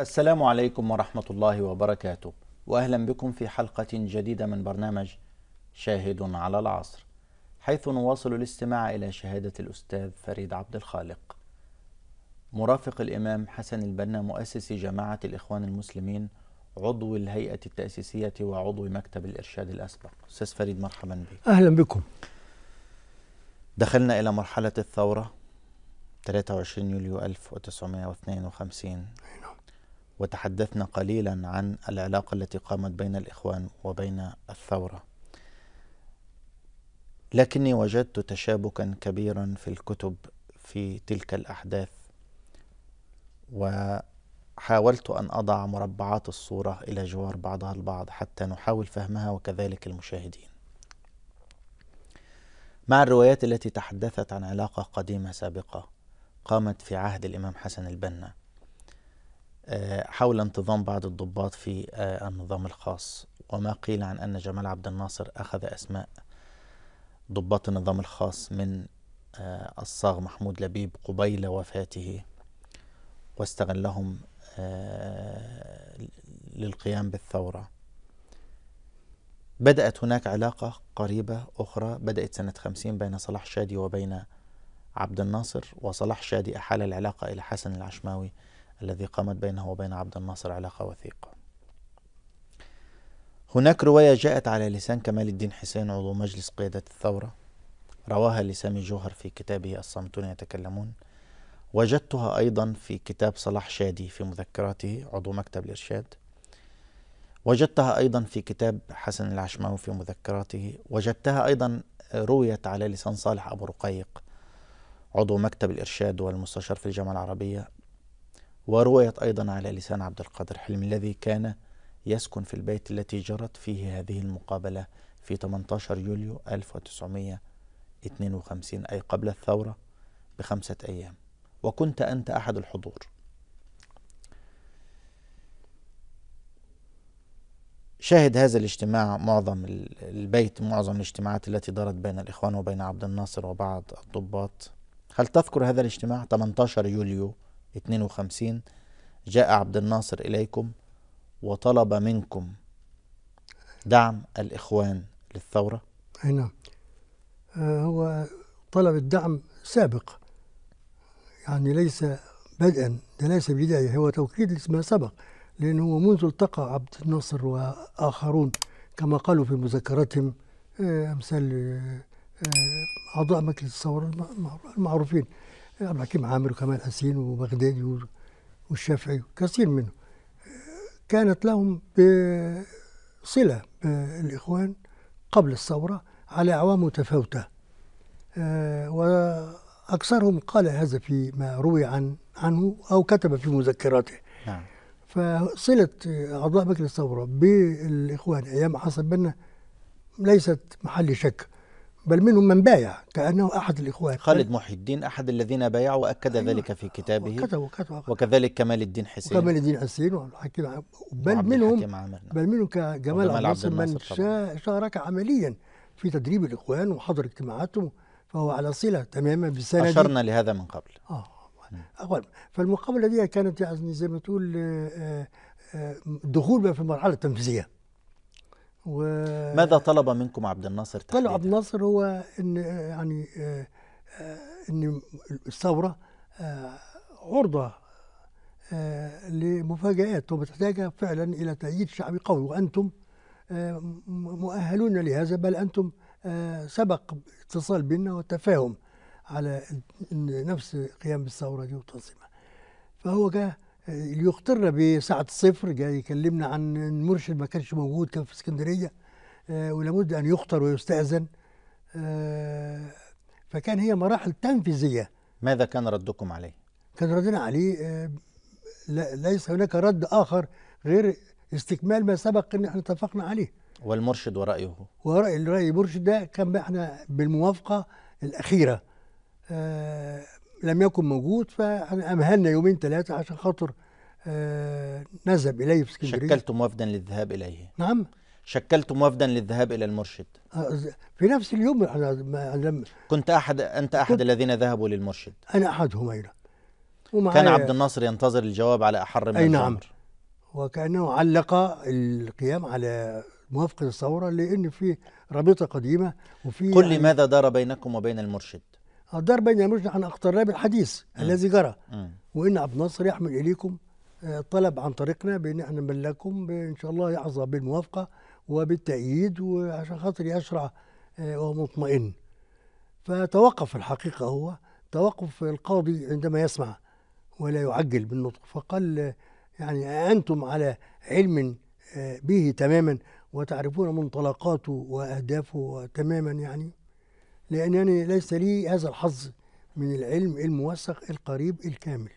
السلام عليكم ورحمة الله وبركاته وأهلا بكم في حلقة جديدة من برنامج شاهد على العصر حيث نواصل الاستماع إلى شهادة الأستاذ فريد عبد الخالق مرافق الإمام حسن البنا مؤسس جماعة الإخوان المسلمين عضو الهيئة التأسيسية وعضو مكتب الإرشاد الأسبق أستاذ فريد مرحبا بك أهلا بكم دخلنا إلى مرحلة الثورة 23 يوليو 1952 وتحدثنا قليلا عن العلاقة التي قامت بين الإخوان وبين الثورة لكني وجدت تشابكا كبيرا في الكتب في تلك الأحداث وحاولت أن أضع مربعات الصورة إلى جوار بعضها البعض حتى نحاول فهمها وكذلك المشاهدين مع الروايات التي تحدثت عن علاقة قديمة سابقة قامت في عهد الإمام حسن البنا آه، حول انتظام بعض الضباط في آه، النظام الخاص وما قيل عن أن جمال عبد الناصر أخذ أسماء ضباط النظام الخاص من آه، الصاغ محمود لبيب قبيل وفاته واستغلهم للقيام بالثورة بدأت هناك علاقة قريبة أخرى بدأت سنة خمسين بين صلاح شادي وبين عبد الناصر وصلاح شادي أحال العلاقة إلى حسن العشماوي الذي قامت بينه وبين عبد الناصر علاقة وثيقة هناك رواية جاءت على لسان كمال الدين حسين عضو مجلس قيادة الثورة رواها لسامي جوهر في كتابه الصامتون يتكلمون وجدتها أيضا في كتاب صلاح شادي في مذكراته عضو مكتب الإرشاد وجدتها أيضا في كتاب حسن العشماوي في مذكراته وجدتها أيضا رويت على لسان صالح أبو رقيق عضو مكتب الإرشاد والمستشار في الجامعة العربية ورويت أيضا على لسان عبد القادر حلمي الذي كان يسكن في البيت التي جرت فيه هذه المقابلة في 18 يوليو 1952 أي قبل الثورة بخمسة أيام وكنت أنت أحد الحضور شهد هذا الاجتماع معظم البيت معظم الاجتماعات التي دارت بين الإخوان وبين عبد الناصر وبعض الضباط هل تذكر هذا الاجتماع 18 يوليو 52 جاء عبد الناصر إليكم وطلب منكم دعم الإخوان للثورة أي نعم آه، هو طلب الدعم سابق يعني ليس بدءا ده ليس بداية هو توكيد لما سبق لأنه منذ التقى عبد الناصر وآخرون كما قالوا في مذكراتهم آه، أمثال آه، أعضاء مجلس الثورة المعروفين عبد الحكيم عامر وكمال حسين وبغدادي والشافعي كثير منهم كانت لهم صلة بالإخوان قبل الثورة على أعوام متفاوتة آه، وأكثرهم قال هذا فيما روي عن عنه أو كتب في مذكراته نعم. فصلة أعضاء مجلس الثورة بالإخوان أيام حسن بنا ليست محل شك بل منهم من بايع كأنه أحد الإخوان خالد محي الدين أحد الذين بايعوا وأكد أيوة ذلك في كتابه وكتب وكتب وكتب وكذلك كمال الدين حسين كمال الدين حسين حكيم نعم. بل منهم بل منهم كجمال عبد الناصر من شارك عمليا في تدريب الإخوان وحضر اجتماعاتهم فهو على صلة تماما بالسنة أشرنا لهذا من قبل آه فالمقابلة دي كانت يعني زي ما تقول آه، آه، آه، دخول بقى في المرحلة التنفيذية و ماذا طلب منكم عبد الناصر تحديدا؟ طلب عبد الناصر هو ان يعني آه، ان الثوره آه، عرضه آه، لمفاجآت وبتحتاج فعلا إلى تأييد شعبي قوي وأنتم مؤهلون لهذا بل أنتم سبق اتصال بنا وتفاهم على نفس قيام بالثورة دي وتنظيمها فهو جاء يخطرنا بساعة الصفر جاي يكلمنا عن المرشد ما كانش موجود كان في اسكندرية آه، ولابد أن يخطر ويستأذن آه، فكان هي مراحل تنفيذية ماذا كان ردكم عليه؟ كان ردنا عليه آه، ليس هناك رد آخر غير استكمال ما سبق أن احنا اتفقنا عليه والمرشد ورأيه؟ ورأي الرأي المرشد ده كان احنا بالموافقة الأخيرة لم يكن موجود فأمهلنا يومين ثلاثة عشان خاطر آه، نذهب إليه في اسكندرية شكلتم وفدا للذهاب إليه نعم شكلتم وفدا للذهاب إلى المرشد آه، في نفس اليوم أنا لم كنت أحد أنت أحد الذين ذهبوا للمرشد أنا أحدهم أيضا كان عبد الناصر ينتظر الجواب على أحر من أي نعم وكأنه علق القيام على موافقة الثورة لأن في رابطة قديمة وفي قل لي يعني ماذا دار بينكم وبين المرشد؟ الدار بين المرشد عن أخطر بالحديث م. الذي جرى م. وإن عبد الناصر يحمل إليكم طلب عن طريقنا بان احنا نبلغكم ان شاء الله يحظى بالموافقه وبالتأييد وعشان خاطر يشرع آه، وهو مطمئن فتوقف الحقيقة هو توقف القاضي عندما يسمع ولا يعجل بالنطق فقال يعني أنتم على علم آه، به تماما وتعرفون منطلقاته وأهدافه تماما يعني لأنني ليس لي هذا الحظ من العلم الموثق القريب الكامل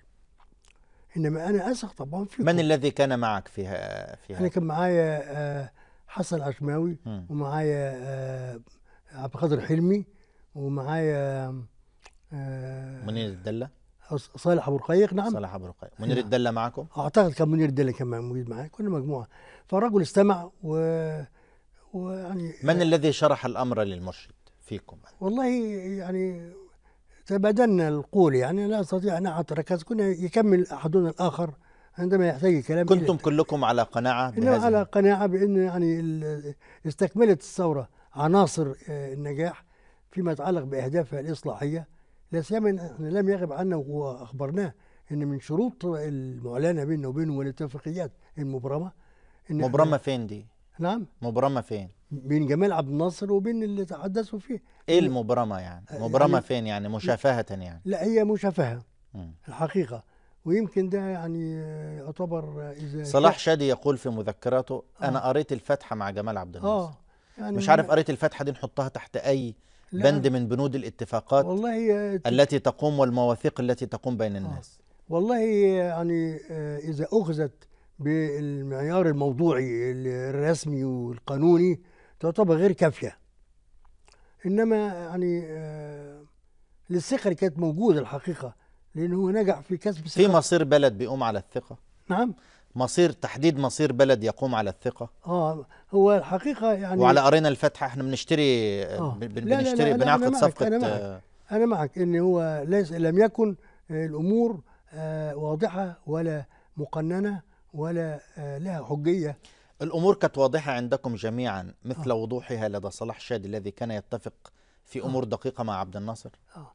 انما انا اثق طبعا فيكم من الذي كان معك في في انا كان معايا آه، حسن عشماوي ومعايا آه، عبد القادر حلمي ومعايا آه، منير الدله صالح ابو رقيق نعم صالح ابو رقيق منير نعم. الدله معكم اعتقد كان منير الدله كمان موجود معايا كنا مجموعه فالرجل استمع و ويعني من الذي شرح الامر للمرشد فيكم والله يعني تبادلنا القول يعني لا استطيع ان اعطي ركائز كنا يكمل احدنا الاخر عندما يحتاج الكلام كنتم إليه. كلكم على قناعه بهذا على قناعه بان يعني استكملت الثوره عناصر آه، النجاح فيما يتعلق باهدافها الاصلاحيه لا سيما لم يغب عنا واخبرناه ان من شروط المعلنه بيننا وبينهم والاتفاقيات المبرمه إن مبرمه فين دي؟ نعم مبرمه فين؟ بين جمال عبد الناصر وبين اللي تحدثوا فيه ايه المبرمه يعني؟ آه، مبرمه يعني فين يعني مشافهه يعني؟ لا هي مشافهه الحقيقه ويمكن ده يعني آه، يعتبر آه، اذا صلاح شادي يقول في مذكراته آه. انا قريت الفاتحه مع جمال عبد الناصر آه. يعني مش عارف قريت الفاتحه دي نحطها تحت اي لا. بند من بنود الاتفاقات والله التي تقوم والمواثيق التي تقوم بين الناس آه. والله يعني اذا اخذت بالمعيار الموضوعي الرسمي والقانوني تعتبر غير كافية إنما يعني آه، للثقة كانت موجودة الحقيقة لأنه هو نجح في كسب في مصير بلد بيقوم على الثقة نعم مصير تحديد مصير بلد يقوم على الثقة اه هو الحقيقة يعني وعلى أرينا الفتحة احنا بنشتري آه بنشتري بنعقد صفقة أنا معك, آه. أنا معك إن هو ليس لم يكن الأمور آه، واضحة ولا مقننة ولا آه، لها حجية الأمور كانت واضحة عندكم جميعا مثل آه. وضوحها لدى صلاح شادي الذي كان يتفق في آه. أمور آه. دقيقة مع عبد الناصر آه.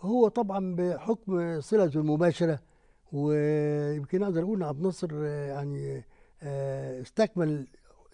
هو طبعا بحكم صلته المباشرة ويمكن أقدر أقول عبد الناصر آه، يعني استكمل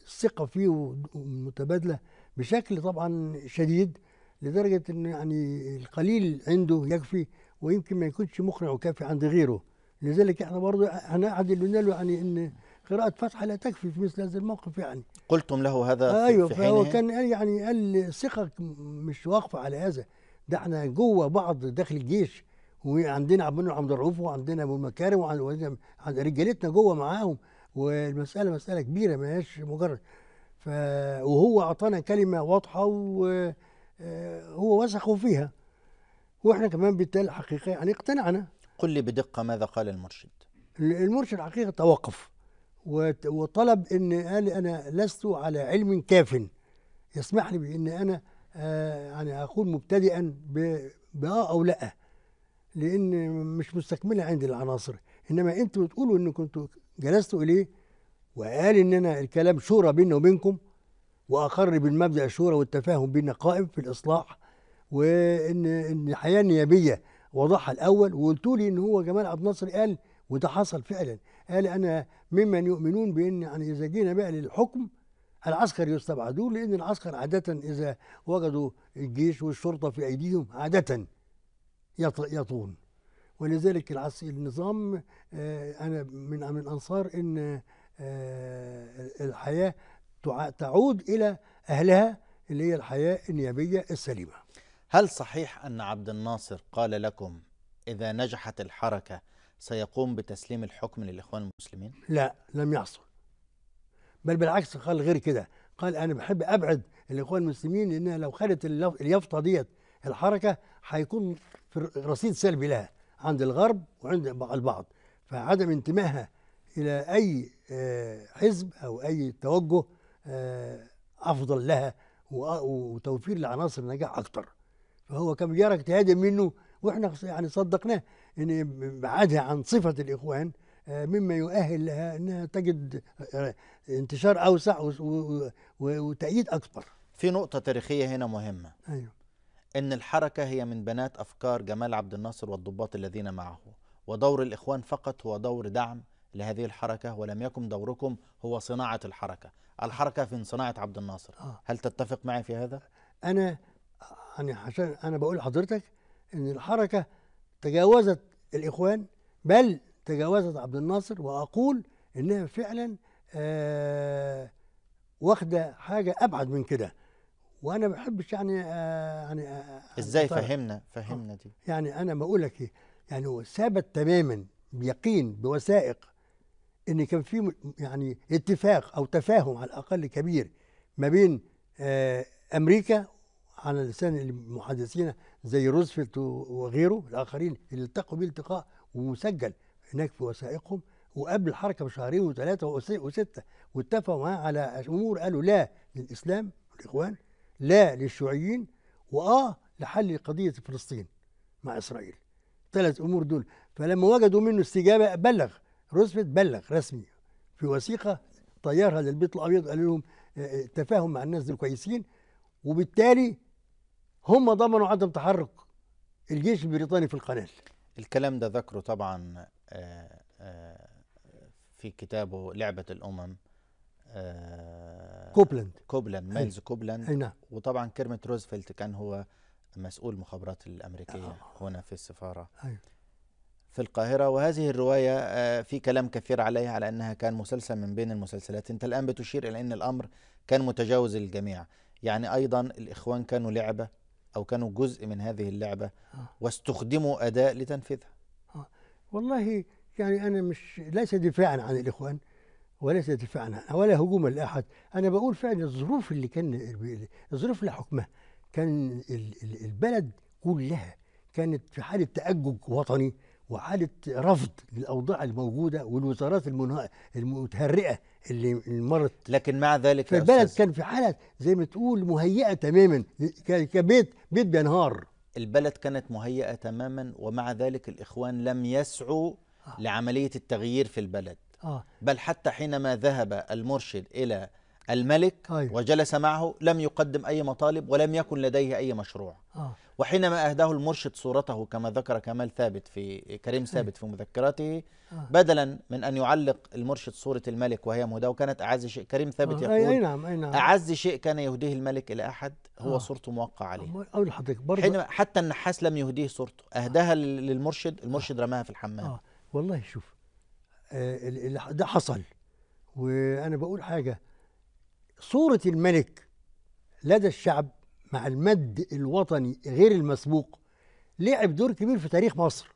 الثقة فيه المتبادلة بشكل طبعا شديد لدرجة أن يعني القليل عنده يكفي ويمكن ما يكونش مقنع وكافي عند غيره لذلك احنا برضه احنا قلنا له يعني ان قراءة فتحة لا تكفي في مثل هذا الموقف يعني قلتم له هذا آه ايوه في فهو كان قال يعني قال الثقة مش واقفة على هذا ده احنا جوه بعض داخل الجيش وعندنا المنعم عبد الرؤوف وعندنا ابو المكارم وعندنا رجالتنا جوه معاهم والمسألة مسألة كبيرة ما هياش مجرد ف وهو أعطانا كلمة واضحة وهو آه، وثقوا فيها واحنا كمان بالتالي الحقيقة يعني اقتنعنا قل لي بدقة ماذا قال المرشد المرشد حقيقة توقف وطلب أن قال أنا لست على علم كاف يسمح لي بأن أنا آه، يعني أكون مبتدئا بآه أو لأ لأن مش مستكملة عندي العناصر إنما أنتوا بتقولوا أن كنتوا جلستوا إليه وقال إن أنا الكلام شورى بيننا وبينكم وأقر بالمبدأ الشورى والتفاهم بيننا قائم في الإصلاح وإن إن الحياة النيابية وضعها الاول وقلت لي ان هو جمال عبد الناصر قال وده حصل فعلا قال انا ممن يؤمنون بان يعني اذا جينا بقى للحكم العسكر يستبعدون لان العسكر عاده اذا وجدوا الجيش والشرطه في ايديهم عاده يطون ولذلك النظام آه، انا من من انصار ان آه، الحياه تعود الى اهلها اللي هي الحياه النيابيه السليمه هل صحيح أن عبد الناصر قال لكم إذا نجحت الحركة سيقوم بتسليم الحكم للإخوان المسلمين؟ لا لم يحصل بل بالعكس قال غير كده قال أنا بحب أبعد الإخوان المسلمين لأنها لو خدت اليافطة ديت الحركة هيكون رصيد سلبي لها عند الغرب وعند البعض فعدم انتمائها إلى أي آه، حزب أو أي توجه آه، أفضل لها وتوفير لعناصر نجاح أكتر فهو كان يرى اجتهادا منه واحنا يعني صدقناه ان بعدها عن صفه الاخوان آه، مما يؤهل لها انها تجد آه، انتشار اوسع وتأييد اكبر. في نقطه تاريخيه هنا مهمه. ايوه. ان الحركه هي من بنات افكار جمال عبد الناصر والضباط الذين معه، ودور الاخوان فقط هو دور دعم لهذه الحركه ولم يكن دوركم هو صناعه الحركه، الحركه في صناعه عبد الناصر. آه. هل تتفق معي في هذا؟ انا يعني عشان انا بقول لحضرتك ان الحركه تجاوزت الاخوان بل تجاوزت عبد الناصر واقول انها فعلا آه واخده حاجه ابعد من كده وانا ما بحبش يعني آه يعني آه, آه، ازاي فهمنا آه، فهمنا دي يعني انا ما لك ايه يعني هو ثابت تماما بيقين بوثائق ان كان في يعني اتفاق او تفاهم على الاقل كبير ما بين آه امريكا على لسان المحدثين زي روزفلت وغيره الآخرين اللي التقوا بيه التقاء ومسجل هناك في وثائقهم وقبل الحركة بشهرين وثلاثة وستة واتفقوا معاه على أمور قالوا لا للإسلام والإخوان لا للشيوعيين وآه لحل قضية فلسطين مع إسرائيل ثلاث أمور دول فلما وجدوا منه استجابة بلغ روزفلت بلغ رسمي في وثيقة طيرها للبيت الأبيض قال لهم التفاهم آه، آه، مع الناس دول كويسين وبالتالي هم ضمنوا عدم تحرك الجيش البريطاني في القناة الكلام ده ذكره طبعا آه، آه، في كتابه لعبة الأمم آه، كوبلاند كوبلاند مايلز كوبلاند نعم. وطبعا كيرمت روزفلت كان هو مسؤول مخابرات الأمريكية هنا في السفارة أيوه. في القاهرة وهذه الرواية في كلام كثير عليها على أنها كان مسلسل من بين المسلسلات أنت الآن بتشير إلى أن الأمر كان متجاوز الجميع يعني أيضا الإخوان كانوا لعبة أو كانوا جزء من هذه اللعبة آه. واستخدموا أداء لتنفيذها آه. والله يعني أنا مش ليس دفاعا عن الإخوان وليس دفاعا ولا هجوما لأحد أنا بقول فعلا الظروف اللي كان الظروف اللي حكمها كان البلد كلها كانت في حالة تأجج وطني وحاله رفض للاوضاع الموجوده والوزارات المتهرئه اللي مرت لكن مع ذلك البلد كان في حاله زي ما تقول مهيئه تماما كبيت بيت بينهار البلد كانت مهيئه تماما ومع ذلك الاخوان لم يسعوا آه. لعمليه التغيير في البلد آه. بل حتى حينما ذهب المرشد الى الملك أيوة. وجلس معه لم يقدم أي مطالب ولم يكن لديه أي مشروع آه. وحينما أهداه المرشد صورته كما ذكر كمال ثابت في كريم طيب. ثابت في مذكراته آه. بدلا من أن يعلق المرشد صورة الملك وهي مهداة وكانت أعز شيء كريم ثابت آه. يقول أي نعم أي نعم. أعز شيء كان يهديه الملك إلى أحد هو آه. صورته موقع عليه أقول حضرتك برضه حينما حتى النحاس لم يهديه صورته أهداها آه. للمرشد المرشد آه. رماها في الحمام آه. والله شوف آه ده حصل وأنا بقول حاجة صورة الملك لدى الشعب مع المد الوطني غير المسبوق لعب دور كبير في تاريخ مصر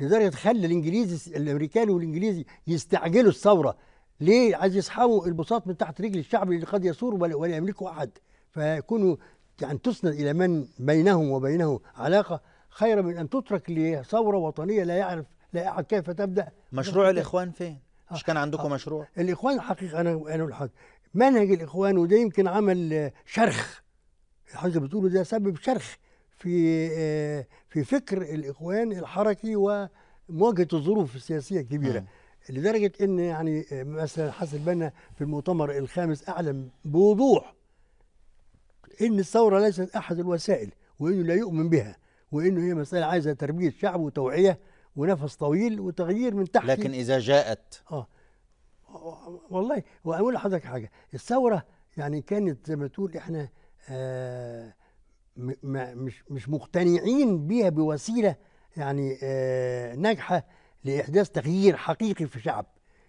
لدرجة خلى الإنجليزي الأمريكاني والإنجليزي يستعجلوا الثورة ليه عايز يسحبوا البساط من تحت رجل الشعب اللي قد يثور ولا يملكه أحد فيكونوا يعني تسند إلى من بينهم وبينه علاقة خير من أن تترك لثورة وطنية لا يعرف لا أحد كيف تبدأ مشروع الإخوان فين؟ مش كان عندكم آه. مشروع؟ الاخوان حقيقه انا انا منهج الإخوان وده يمكن عمل شرخ حاجه بتقوله ده سبب شرخ في آه، في فكر الإخوان الحركي ومواجهة الظروف السياسية الكبيرة نعم. لدرجة إن يعني آه، مثلا حسن بنا في المؤتمر الخامس أعلم بوضوح إن الثورة ليست أحد الوسائل وإنه لا يؤمن بها وإنه هي مسألة عايزة تربية شعب وتوعية ونفس طويل وتغيير من تحت لكن إذا جاءت آه والله واقول لحضرتك حاجه الثوره يعني كانت زي ما تقول احنا آه مش مش مقتنعين بيها بوسيله يعني آه ناجحه لاحداث تغيير حقيقي في شعب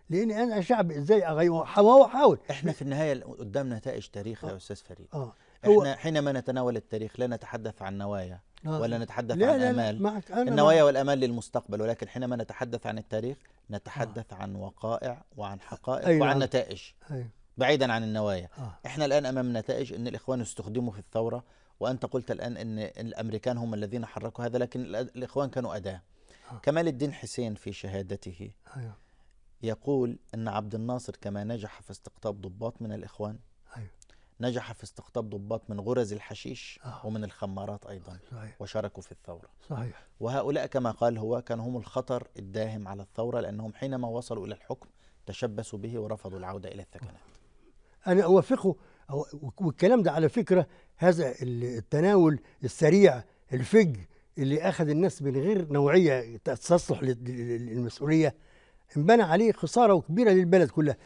لان انا شعب ازاي اغيره هو حاول احنا في النهايه قدام نتائج تاريخ آه. يا استاذ فريد آه. احنا حينما نتناول التاريخ لا نتحدث عن نوايا نعم. ولا نتحدث لا عن لا امال معك أنا النوايا والامال للمستقبل ولكن حينما نتحدث عن التاريخ نتحدث آه. عن وقائع وعن حقائق أيوة. وعن نعم. نتائج أيوة. بعيدا عن النوايا آه. احنا الان امام نتائج ان الاخوان استخدموا في الثوره وانت قلت الان ان الامريكان هم الذين حركوا هذا لكن الاخوان كانوا اداه آه. كمال الدين حسين في شهادته أيوة. يقول ان عبد الناصر كما نجح في استقطاب ضباط من الاخوان نجح في استقطاب ضباط من غرز الحشيش آه. ومن الخمارات أيضا صحيح. وشاركوا في الثورة صحيح. وهؤلاء كما قال هو كان هم الخطر الداهم على الثورة لأنهم حينما وصلوا إلى الحكم تشبثوا به ورفضوا العودة إلى الثكنات آه. أنا أوافقه والكلام ده على فكرة هذا التناول السريع الفج اللي أخذ الناس من غير نوعية تصلح للمسؤولية انبنى عليه خسارة كبيرة للبلد كلها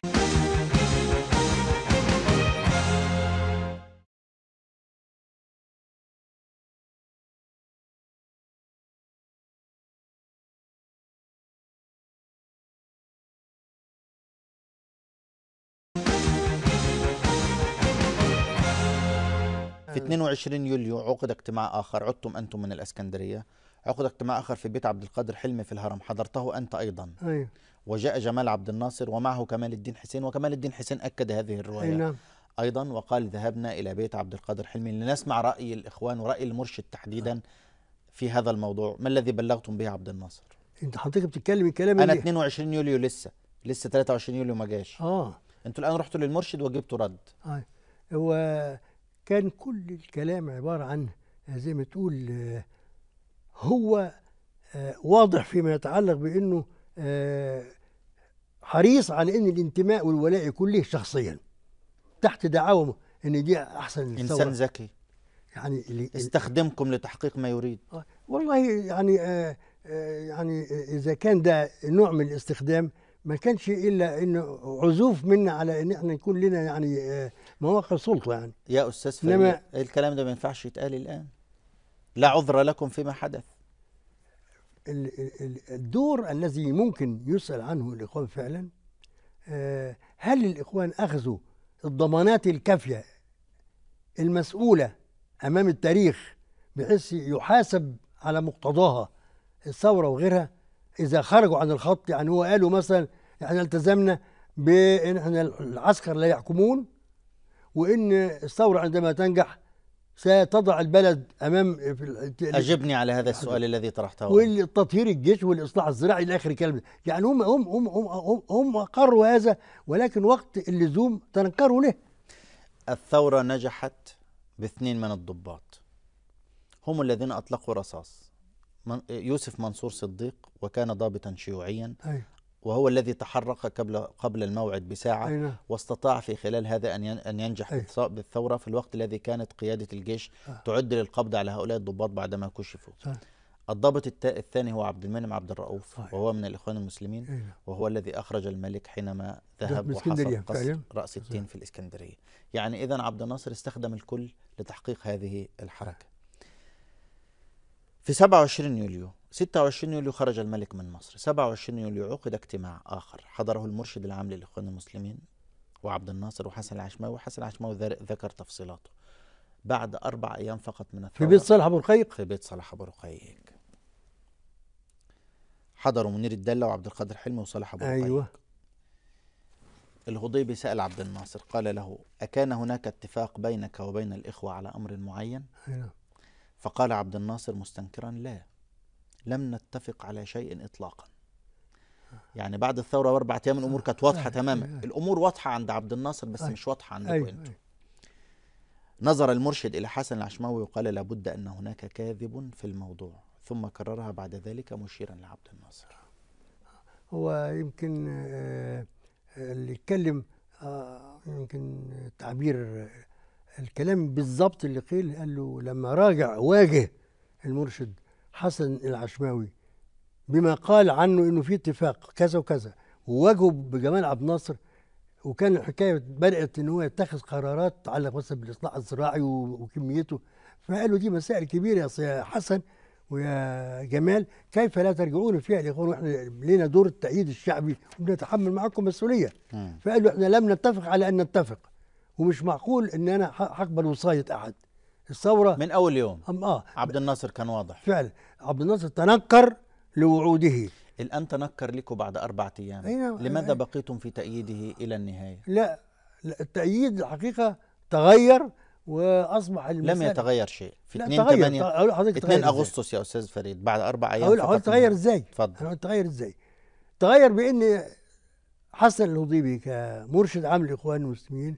22 يوليو عقد اجتماع آخر عدتم أنتم من الأسكندرية عقد اجتماع آخر في بيت عبد القادر حلمي في الهرم حضرته أنت أيضا أيوه. وجاء جمال عبد الناصر ومعه كمال الدين حسين وكمال الدين حسين أكد هذه الرواية نعم أيضا وقال ذهبنا إلى بيت عبد القادر حلمي لنسمع رأي الإخوان ورأي المرشد تحديدا في هذا الموضوع ما الذي بلغتم به عبد الناصر انت حضرتك بتتكلم الكلام انا 22 يوليو لسه لسه 23 يوليو ما جاش اه انتوا الان رحتوا للمرشد وجبتوا رد ايوه هو كان كل الكلام عبارة عن زي ما تقول هو آه، واضح فيما يتعلق بأنه آه، حريص على أن الانتماء والولاء يكون له شخصيا تحت دعاوى أن دي أحسن الثورة. إنسان ذكي يعني استخدمكم لتحقيق ما يريد آه، والله يعني يعني اذا كان ده نوع من الاستخدام ما كانش الا انه عزوف منا على ان احنا يكون لنا يعني مواقع سلطه يعني يا استاذ فريد إيه الكلام ده ما ينفعش يتقال الان لا عذر لكم فيما حدث الدور الذي ممكن يسأل عنه الإخوان فعلا آه، هل الإخوان أخذوا الضمانات الكافية المسؤولة أمام التاريخ بحيث يحاسب على مقتضاها الثورة وغيرها إذا خرجوا عن الخط يعني هو قالوا مثلا احنا التزمنا بأن احنا العسكر لا يحكمون وإن الثورة عندما تنجح ستضع البلد امام اجبني على هذا السؤال الذي طرحته والتطهير الجيش والاصلاح الزراعي الى اخر كلام يعني هم هم هم هم, هم اقروا هذا ولكن وقت اللزوم تنكروا له الثوره نجحت باثنين من الضباط هم الذين اطلقوا رصاص من يوسف منصور صديق وكان ضابطا شيوعيا وهو الذي تحرك قبل قبل الموعد بساعة أينا. نعم. واستطاع في خلال هذا أن أن ينجح أي. بالثورة في الوقت الذي كانت قيادة الجيش آه. تعد للقبض على هؤلاء الضباط بعدما كشفوا صحيح. آه. الضابط الثاني هو عبد المنعم عبد الرؤوف صحيح. طيب. وهو من الإخوان المسلمين أينا. نعم. وهو الذي أخرج الملك حينما ذهب وحصل قصر رأس التين في الإسكندرية يعني إذا عبد الناصر استخدم الكل لتحقيق هذه الحركة آه. في 27 يوليو 26 يوليو خرج الملك من مصر 27 يوليو عقد اجتماع آخر حضره المرشد العام للإخوان المسلمين وعبد الناصر وحسن العشماوي وحسن العشماوي ذكر تفصيلاته بعد أربع أيام فقط من الثورة في بيت صالح أبو رقيق في بيت صالح أبو رقيق حضروا منير الدلة وعبد القادر حلمي وصالح أبو رقيق أيوة الهضيبي سأل عبد الناصر قال له أكان هناك اتفاق بينك وبين الإخوة على أمر معين؟ أيوة. فقال عبد الناصر مستنكرا لا لم نتفق على شيء إطلاقا يعني بعد الثورة بأربع أيام الأمور كانت واضحة أيوة، تماما أيوة. الأمور واضحة عند عبد الناصر بس أيوة، مش واضحة عندكم أنتم نظر المرشد إلى حسن العشماوي وقال لابد أن هناك كاذب في الموضوع ثم كررها بعد ذلك مشيرا لعبد الناصر هو يمكن آه، آه، اللي يتكلم آه، يمكن تعبير الكلام بالظبط اللي قيل قال له لما راجع واجه المرشد حسن العشماوي بما قال عنه انه في اتفاق كذا وكذا وواجهوا بجمال عبد الناصر وكان الحكايه بدات ان هو يتخذ قرارات تتعلق مثلا بالاصلاح الزراعي وكميته فقالوا دي مسائل كبيره يا حسن ويا جمال كيف لا ترجعون فيها الاخوان واحنا لنا دور التأييد الشعبي وبنتحمل معكم مسؤوليه فقالوا احنا لم نتفق على ان نتفق ومش معقول ان انا هقبل وصايه احد الثوره من اول يوم اه عبد الناصر كان واضح فعلا عبد الناصر تنكر لوعوده الآن تنكر لكم بعد أربعة أيام نعم. لماذا بقيتم في تأييده إلى النهاية؟ لا, لا التأييد الحقيقة تغير واصبح لم يتغير شيء في 2 8 2 اغسطس يا استاذ فريد بعد اربع ايام أقول هقول تغير ازاي؟ اتفضل تغير ازاي؟ تغير بان حسن الهضيبي كمرشد عام لاخوان المسلمين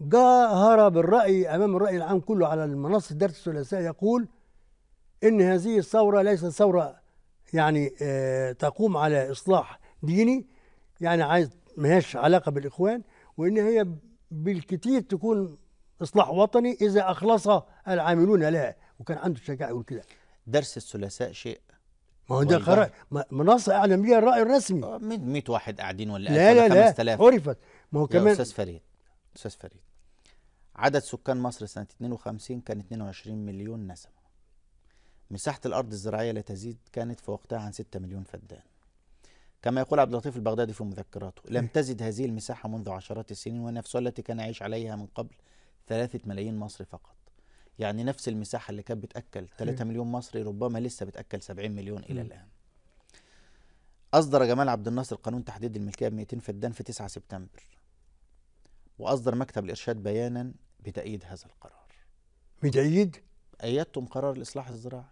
جاهر بالراي امام الراي العام كله على المنصه درس الثلاثاء يقول ان هذه الثوره ليست ثوره يعني آه تقوم على اصلاح ديني يعني عايز هيش علاقه بالاخوان وان هي بالكثير تكون اصلاح وطني اذا اخلص العاملون لها وكان عنده شجاعه يقول كده درس الثلاثاء شيء ما هو ده قرار منصه اعلن الراي الرسمي 100 آه، واحد قاعدين ولا لا لا لا 5000 عرفت ما هو كمان استاذ فريد استاذ فريد عدد سكان مصر سنه 52 كان 22 مليون نسمه مساحة الأرض الزراعية لا تزيد كانت في وقتها عن 6 مليون فدان كما يقول عبد اللطيف البغدادي في مذكراته لم تزد هذه المساحة منذ عشرات السنين ونفسها التي كان يعيش عليها من قبل ثلاثة ملايين مصري فقط يعني نفس المساحة اللي كانت بتأكل 3 مليون مصري ربما لسه بتأكل 70 مليون إلى الآن أصدر جمال عبد الناصر قانون تحديد الملكية ب 200 فدان في 9 سبتمبر وأصدر مكتب الإرشاد بيانا بتأييد هذا القرار بتأييد؟ أيدتم قرار الإصلاح الزراعي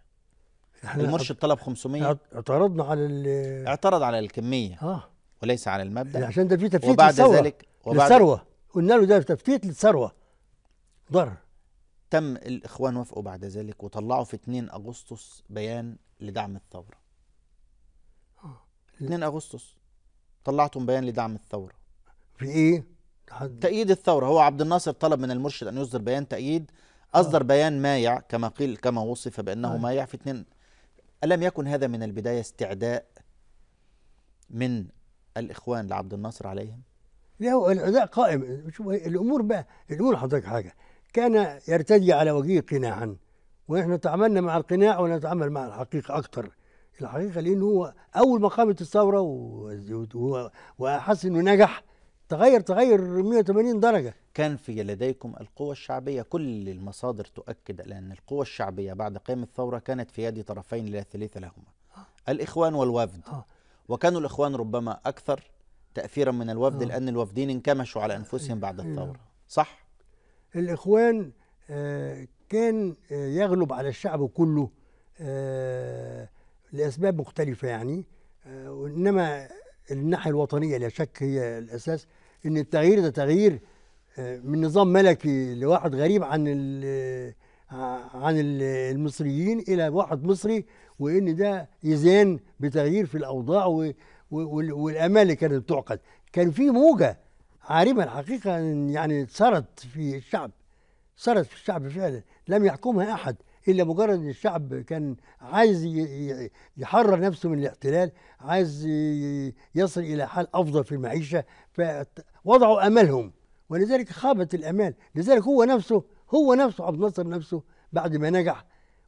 المرشد طلب 500 اعترضنا على ال اعترض على الكميه اه وليس على المبدا يعني عشان ده في تفتيت وبعد للثروة. ذلك وبعد للثروه قلنا له ده تفتيت للثروه ضرر تم الاخوان وافقوا بعد ذلك وطلعوا في 2 اغسطس بيان لدعم الثوره 2 آه. اغسطس طلعتم بيان لدعم الثوره في ايه تأييد الثورة هو عبد الناصر طلب من المرشد أن يصدر بيان تأييد أصدر آه. بيان مايع كما قيل كما وصف بأنه آه. مايع في 2 ألم يكن هذا من البداية استعداء من الإخوان لعبد الناصر عليهم؟ لا هو العداء قائم شوف الأمور بقى الأمور حضرتك حاجة كان يرتدي على وجهه قناعا ونحن تعاملنا مع القناع ونتعامل مع الحقيقة أكثر الحقيقة لأنه هو أول ما قامت الثورة وأحس إنه نجح تغير تغير 180 درجة كان في لديكم القوى الشعبية كل المصادر تؤكد لأن أن القوى الشعبية بعد قيام الثورة كانت في يد طرفين لا ثالث لهما الإخوان والوفد آه. وكانوا الإخوان ربما أكثر تأثيرا من الوفد آه. لأن الوفدين انكمشوا على أنفسهم بعد آه. الثورة صح؟ الإخوان كان يغلب على الشعب كله لأسباب مختلفة يعني إنما الناحية الوطنية لا شك هي الأساس ان التغيير ده تغيير آه، من نظام ملكي لواحد غريب عن آه، عن المصريين الى واحد مصري وان ده يزان بتغيير في الاوضاع والامال اللي كانت بتعقد كان في موجه عارمه الحقيقه يعني صارت في الشعب صارت في الشعب فعلا لم يحكمها احد الا مجرد الشعب كان عايز يحرر نفسه من الاحتلال عايز يصل الى حال افضل في المعيشه فوضعوا املهم ولذلك خابت الامال لذلك هو نفسه هو نفسه عبد الناصر نفسه بعد ما نجح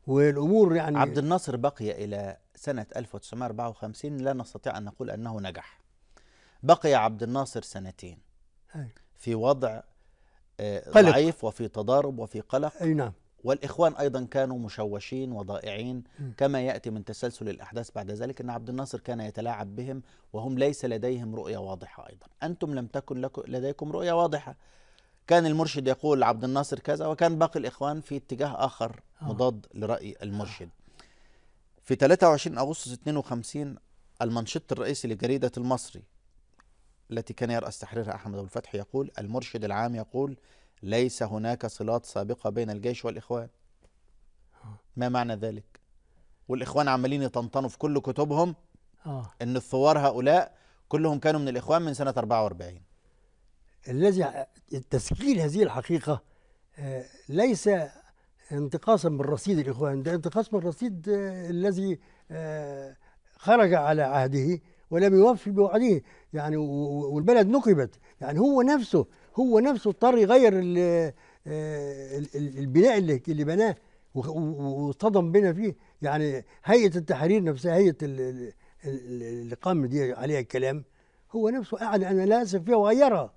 والامور يعني عبد الناصر بقي الى سنه 1954 لا نستطيع ان نقول انه نجح بقي عبد الناصر سنتين في وضع آه، قلق. ضعيف وفي تضارب وفي قلق أي نعم. والإخوان أيضا كانوا مشوشين وضائعين كما يأتي من تسلسل الأحداث بعد ذلك أن عبد الناصر كان يتلاعب بهم وهم ليس لديهم رؤية واضحة أيضا أنتم لم تكن لكم لديكم رؤية واضحة كان المرشد يقول عبد الناصر كذا وكان باقي الإخوان في اتجاه آخر آه. مضاد لرأي المرشد في 23 أغسطس 52 المنشط الرئيسي لجريدة المصري التي كان يرأس تحريرها أحمد أبو الفتح يقول المرشد العام يقول ليس هناك صلات سابقة بين الجيش والإخوان ما معنى ذلك والإخوان عمالين يطنطنوا في كل كتبهم آه. أن الثوار هؤلاء كلهم كانوا من الإخوان من سنة 44 الذي تسجيل هذه الحقيقة آه، ليس انتقاصا من رصيد الإخوان ده انتقاص من رصيد آه، الذي خرج على عهده ولم يوفي بوعده يعني والبلد نقبت يعني هو نفسه هو نفسه اضطر يغير آه، البناء اللي اللي بناه واصطدم بنا فيه يعني هيئه التحرير نفسها هيئه اللي قام دي عليها الكلام هو نفسه اعلن انا لا اسف فيها وغيرها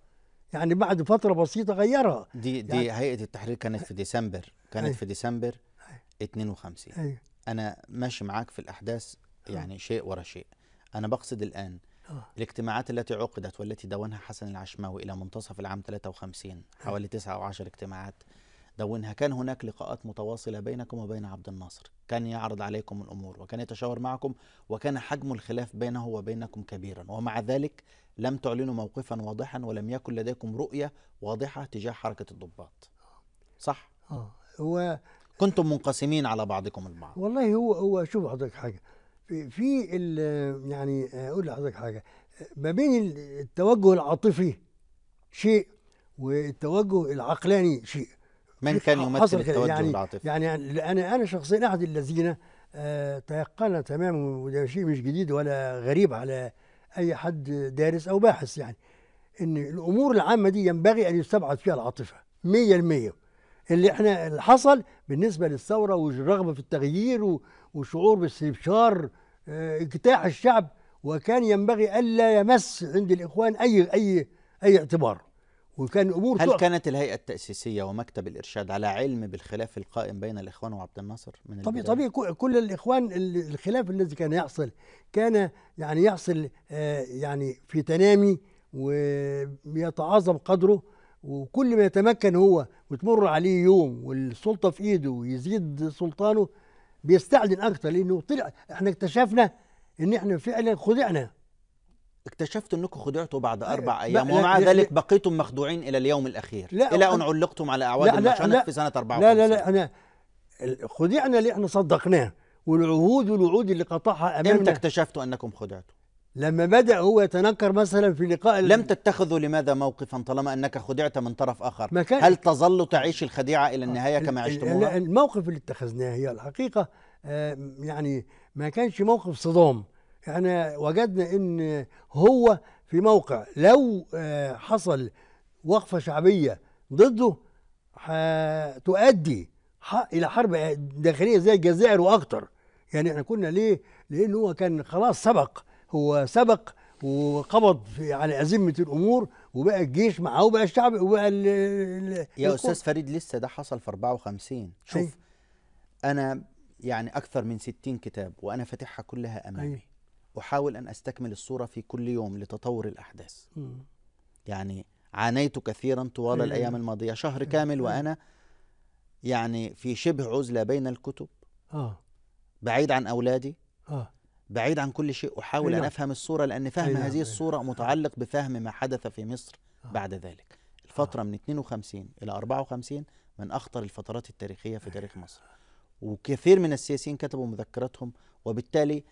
يعني بعد فتره بسيطه غيرها دي دي يعني هيئه التحرير كانت في ديسمبر كانت أي. أيوه. في ديسمبر 52 أيوه. أي. أيوه. انا ماشي معاك في الاحداث يعني شيء ورا شيء انا بقصد الان آه. الاجتماعات التي عقدت والتي دونها حسن العشماوي إلى منتصف العام 53 آه. حوالي 9 أو 10 اجتماعات دونها كان هناك لقاءات متواصلة بينكم وبين عبد الناصر كان يعرض عليكم الأمور وكان يتشاور معكم وكان حجم الخلاف بينه وبينكم كبيرا ومع ذلك لم تعلنوا موقفا واضحا ولم يكن لديكم رؤية واضحة تجاه حركة الضباط صح؟ آه هو كنتم منقسمين على بعضكم البعض والله هو هو شوف حضرتك حاجة في يعني اقول لحضرتك حاجه ما بين التوجه العاطفي شيء والتوجه العقلاني شيء من كان يمثل التوجه يعني العاطفي يعني انا انا شخصيا احد الذين آه، تيقن تماما وده شيء مش جديد ولا غريب على اي حد دارس او باحث يعني ان الامور العامه دي ينبغي ان يستبعد فيها العاطفه 100% اللي احنا اللي حصل بالنسبه للثوره والرغبه في التغيير و وشعور باستبشار اجتاح آه، الشعب وكان ينبغي الا يمس عند الاخوان اي اي اي اعتبار وكان امور هل كانت الهيئه التاسيسيه ومكتب الارشاد على علم بالخلاف القائم بين الاخوان وعبد الناصر من طبيعي طبيعي كل الاخوان الخلاف الذي كان يحصل كان يعني يحصل آه، يعني في تنامي ويتعاظم قدره وكل ما يتمكن هو وتمر عليه يوم والسلطه في ايده ويزيد سلطانه بيستعلن اكتر لانه طلع احنا اكتشفنا ان احنا فعلا خدعنا اكتشفت انكم خدعتوا بعد اربع ايام ومع ذلك بقيتم مخدوعين الى اليوم الاخير لا الى ان علقتم على اعواد المشنق في سنه 54 لا لا لا احنا خدعنا اللي احنا صدقناه والعهود والوعود اللي قطعها امامنا امتى اكتشفتوا انكم خدعتوا؟ لما بدأ هو يتنكر مثلا في لقاء لم تتخذوا لماذا موقفا طالما أنك خدعت من طرف آخر ما كان هل تظل تعيش الخديعة إلى آه، النهاية كما عشتموها؟ الموقف اللي اتخذناه هي الحقيقة آه، يعني ما كانش موقف صدام يعني وجدنا أن هو في موقع لو آه، حصل وقفة شعبية ضده تؤدي إلى حرب داخلية زي الجزائر واكثر يعني احنا كنا ليه؟ لأن هو كان خلاص سبق هو سبق وقبض في على أزمة الأمور وبقى الجيش معاه وبقى الشعب وبقى الـ الـ يا أستاذ فريد لسه ده حصل في 54 إيه؟ شوف أنا يعني أكثر من 60 كتاب وأنا فاتحها كلها أمامي أي. أحاول أن أستكمل الصورة في كل يوم لتطور الأحداث م. يعني عانيت كثيرا طوال أي. الأيام الماضية شهر أي. كامل إيه؟ وأنا يعني في شبه عزلة بين الكتب آه. بعيد عن أولادي آه. بعيد عن كل شيء أحاول أن أيوة. أفهم الصورة لأن فهم أيوة، هذه أيوة. الصورة متعلق بفهم ما حدث في مصر آه. بعد ذلك الفترة من 52 إلى 54 من أخطر الفترات التاريخية في تاريخ مصر وكثير من السياسيين كتبوا مذكراتهم وبالتالي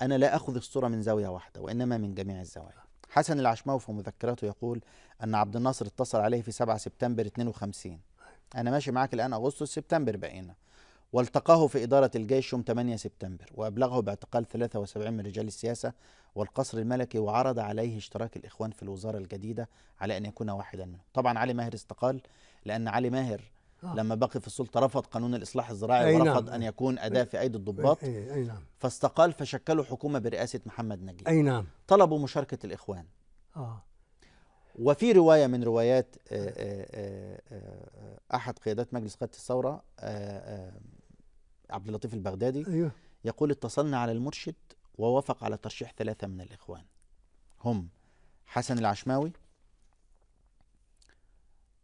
أنا لا أخذ الصورة من زاوية واحدة وإنما من جميع الزوايا حسن العشماوي في مذكراته يقول أن عبد الناصر اتصل عليه في 7 سبتمبر 52 أنا ماشي معاك الآن أغسطس سبتمبر بقينا والتقاه في إدارة الجيش يوم 8 سبتمبر وأبلغه باعتقال 73 من رجال السياسة والقصر الملكي وعرض عليه اشتراك الإخوان في الوزارة الجديدة على أن يكون واحدا منهم طبعا علي ماهر استقال لأن علي ماهر آه. لما بقي في السلطة رفض قانون الإصلاح الزراعي أي نعم. ورفض أن يكون أداة في أيدي الضباط أي, أي نعم. فاستقال فشكلوا حكومة برئاسة محمد نجيب أي نعم. طلبوا مشاركة الإخوان آه. وفي رواية من روايات آه، آه، أحد قيادات مجلس قيادة الثورة عبد اللطيف البغدادي أيوه. يقول اتصلنا على المرشد ووافق على ترشيح ثلاثة من الإخوان هم حسن العشماوي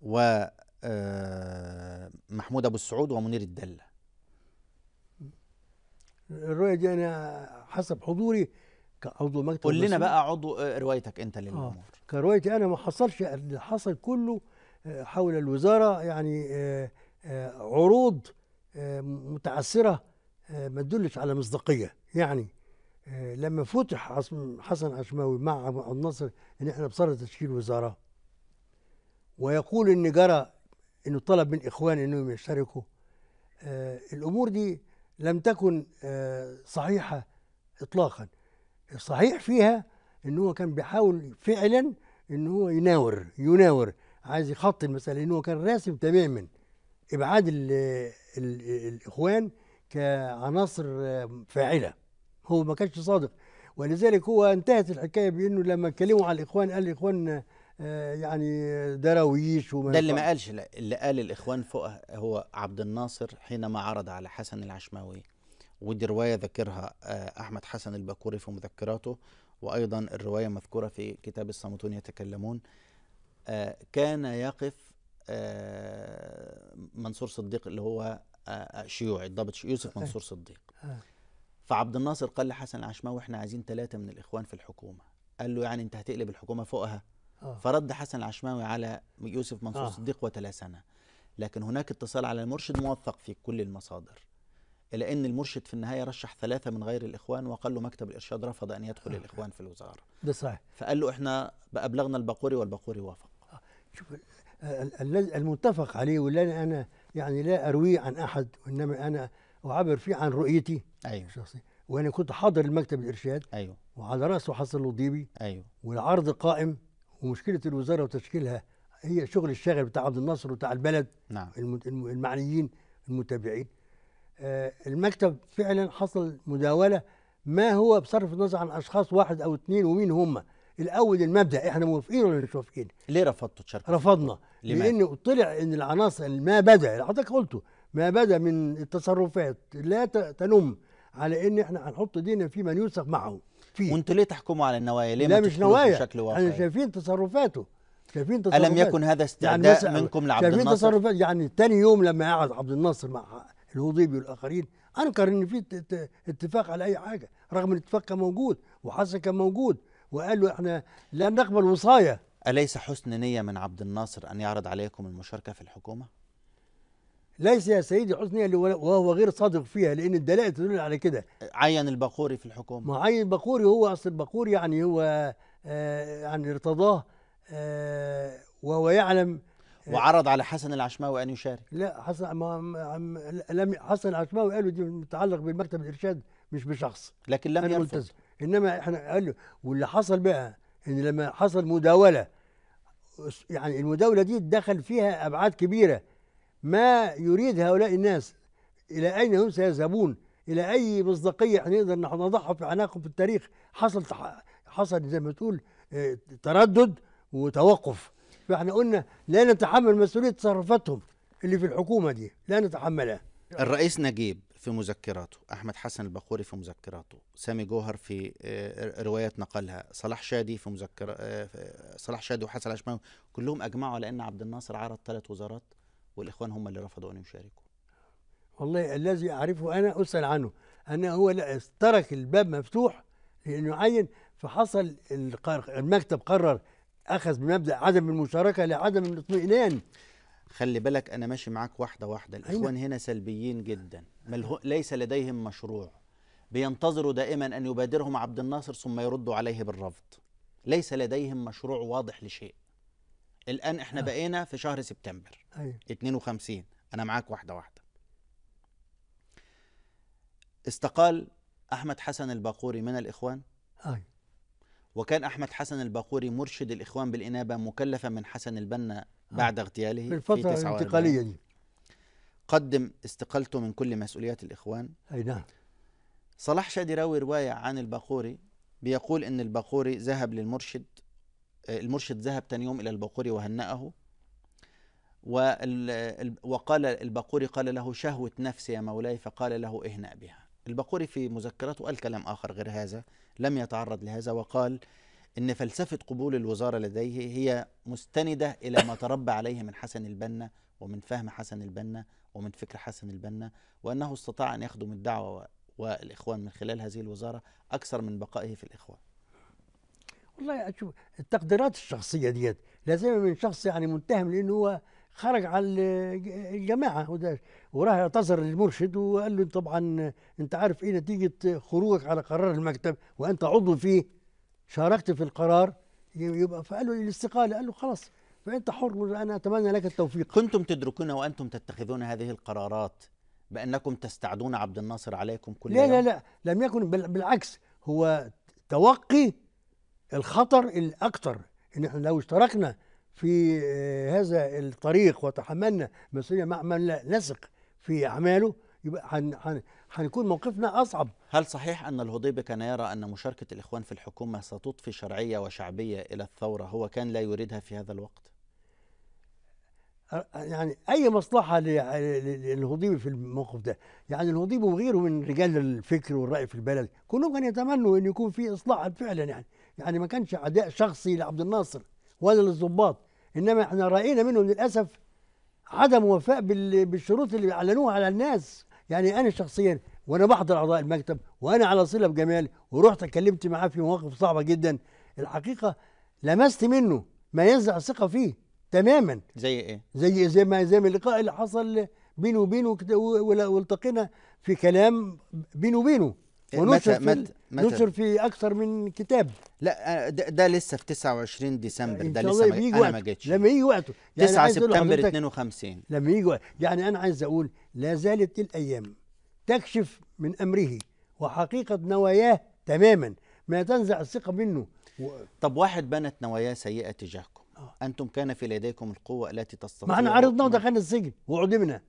و آه، محمود أبو السعود ومنير الدلة الرؤية دي أنا حسب حضوري كعضو مكتب قول لنا بقى عضو آه، روايتك أنت للأمور آه. كروايتي أنا ما حصلش اللي حصل كله آه، حول الوزارة يعني عروض متعثره آه، ما تدلش على مصداقيه يعني آه، لما فتح حسن عشماوي مع عبد الناصر ان احنا بصدد تشكيل وزاره ويقول ان جرى انه طلب من اخوان انهم يشتركوا آه، الامور دي لم تكن صحيحه اطلاقا الصحيح فيها ان هو كان بيحاول فعلا ان هو يناور يناور عايز يخطي المساله ان هو كان راسم تماما ابعاد الاخوان كعناصر فاعله هو ما كانش صادق ولذلك هو انتهت الحكايه بانه لما اتكلموا على الاخوان قال الاخوان آه، يعني دراويش وما ده اللي ما قالش اللي قال الاخوان فوق هو عبد الناصر حينما عرض على حسن العشماوي ودي روايه ذكرها آه، احمد حسن البكوري في مذكراته وايضا الروايه مذكوره في كتاب الصامتون يتكلمون آه، كان يقف آه، منصور صديق اللي هو آه، آه، شيوعي الضابط يوسف منصور صديق فعبد الناصر قال لحسن العشماوي احنا عايزين ثلاثة من الإخوان في الحكومة قال له يعني أنت هتقلب الحكومة فوقها فرد حسن العشماوي على يوسف منصور صديق صديق وتلاسنا لكن هناك اتصال على المرشد موثق في كل المصادر إلى أن المرشد في النهاية رشح ثلاثة من غير الإخوان وقال له مكتب الإرشاد رفض أن يدخل آه. الإخوان في الوزارة ده صحيح فقال له إحنا أبلغنا البقوري والبقوري وافق آه. شوف المتفق عليه واللي انا يعني لا ارويه عن احد وانما انا اعبر فيه عن رؤيتي ايوه الشخصية وانا كنت حاضر المكتب الارشاد ايوه وعلى راسه حسن لطيبي ايوه والعرض قائم ومشكله الوزاره وتشكيلها هي شغل الشاغل بتاع عبد الناصر وبتاع البلد نعم المعنيين المتابعين آه المكتب فعلا حصل مداوله ما هو بصرف النظر عن اشخاص واحد او اثنين ومين هم الاول المبدا احنا موافقين ولا مش موافقين ليه رفضتوا تشاركوا رفضنا لان طلع ان العناصر ما بدا حضرتك قلته ما بدا من التصرفات لا تنم على ان احنا هنحط ديننا في من يوثق معه فيه وانتوا ليه تحكموا على النوايا ليه لا مش نوايا بشكل واقعي احنا شايفين تصرفاته شايفين تصرفاته الم يكن هذا يعني استعداء يعني منكم لعبد شايفين الناصر شايفين تصرفات يعني تاني يوم لما قعد عبد الناصر مع الهضيبي والاخرين انكر ان في اتفاق على اي حاجه رغم ان الاتفاق كان موجود وحصل كان موجود وقال له احنا لا نقبل وصايه أليس حسن نية من عبد الناصر أن يعرض عليكم المشاركة في الحكومة؟ ليس يا سيدي حسن نية وهو غير صادق فيها لأن الدلائل تدل على كده عين البقوري في الحكومة ما عين البقوري هو أصل البقوري يعني هو آه يعني ارتضاه آه وهو يعلم آه، وعرض على حسن العشماوي ان يشارك لا حسن ما لم حسن العشماوي قالوا دي متعلق بالمكتب الارشاد مش بشخص لكن لم يلتزم انما احنا قال له واللي حصل بقى ان لما حصل مداوله يعني المداوله دي دخل فيها ابعاد كبيره ما يريد هؤلاء الناس الى اين هم سيذهبون الى اي مصداقيه احنا نقدر نضعها في عناقهم في التاريخ حصل حصل زي ما تقول آه، تردد وتوقف فاحنا قلنا لا نتحمل مسؤوليه تصرفاتهم اللي في الحكومه دي لا نتحملها الرئيس نجيب في مذكراته أحمد حسن البخوري في مذكراته سامي جوهر في آه، رواية نقلها صلاح شادي في مذكرة آه، صلاح شادي وحسن العشماوي كلهم أجمعوا على أن عبد الناصر عرض ثلاث وزارات والإخوان هم اللي رفضوا أن يشاركوا والله الذي أعرفه أنا أسأل عنه أن هو ترك الباب مفتوح لأنه عين فحصل المكتب قرر أخذ بمبدأ عدم المشاركة لعدم الاطمئنان خلي بالك انا ماشي معاك واحده واحده أيوة. الاخوان أيوة. هنا سلبيين جدا ملهو ليس لديهم مشروع بينتظروا دائما ان يبادرهم عبد الناصر ثم يردوا عليه بالرفض ليس لديهم مشروع واضح لشيء الان احنا آه. بقينا في شهر سبتمبر أيوة. 52 انا معاك واحده واحده استقال احمد حسن الباقوري من الاخوان أيوة. وكان احمد حسن الباقوري مرشد الاخوان بالانابه مكلفا من حسن البنا آه. بعد اغتياله في الفترة في الانتقالية دي قدم استقالته من كل مسؤوليات الإخوان أي نعم صلاح شادي راوي رواية عن الباقوري بيقول إن الباقوري ذهب للمرشد آه، المرشد ذهب تاني يوم إلى الباقوري وهنأه وقال الباقوري قال له شهوة نفسي يا مولاي فقال له اهنأ بها الباقوري في مذكراته قال كلام آخر غير هذا لم يتعرض لهذا وقال ان فلسفه قبول الوزاره لديه هي مستنده الى ما تربى عليه من حسن البنا ومن فهم حسن البنا ومن فكر حسن البنا وانه استطاع ان يخدم الدعوه والاخوان من خلال هذه الوزاره اكثر من بقائه في الاخوان. والله شوف التقديرات الشخصيه ديت لازم من شخص يعني متهم لانه هو خرج على الجماعه وراح اعتذر للمرشد وقال له طبعا انت عارف ايه نتيجه خروجك على قرار المكتب وانت عضو فيه شاركت في القرار يبقى فقال له الاستقاله قال له خلاص فانت حر انا اتمنى لك التوفيق كنتم تدركون وانتم تتخذون هذه القرارات بانكم تستعدون عبد الناصر عليكم كل لا يوم لا لا لم يكن بالعكس هو توقي الخطر الاكثر ان احنا لو اشتركنا في آه، هذا الطريق وتحملنا مسؤوليه مع من لا نثق في اعماله يبقى هنكون موقفنا أصعب هل صحيح أن الهضيبي كان يرى أن مشاركة الإخوان في الحكومة ستضفي شرعية وشعبية إلى الثورة هو كان لا يريدها في هذا الوقت؟ يعني أي مصلحة للهضيبي في الموقف ده يعني الهضيبي وغيره من رجال الفكر والرأي في البلد كلهم كانوا يتمنوا أن يكون في إصلاح فعلا يعني يعني ما كانش عداء شخصي لعبد الناصر ولا للضباط إنما احنا رأينا منهم للأسف عدم وفاء بالشروط اللي أعلنوها على الناس يعني انا شخصيا وانا بحضر اعضاء المكتب وانا على صله بجمال ورحت اتكلمت معاه في مواقف صعبه جدا الحقيقه لمست منه ما ينزع الثقه فيه تماما زي ايه زي زي ما زي ما اللقاء اللي حصل بينه وبينه والتقينا في كلام بينه وبينه إيه، ونشر في متى نشر في اكثر من كتاب لا آه، ده, ده لسه في 29 ديسمبر ده لسه ما يجي انا ما جيتش لما يجي وقته يعني 9 سبتمبر 52 لما يجي وقته يعني انا عايز اقول لا زالت الايام تكشف من امره وحقيقه نواياه تماما ما تنزع الثقه منه و... طب واحد بنت نواياه سيئه تجاهكم آه. انتم كان في لديكم القوه التي تستطيع ما احنا عرضناه ودخلنا السجن وعدمنا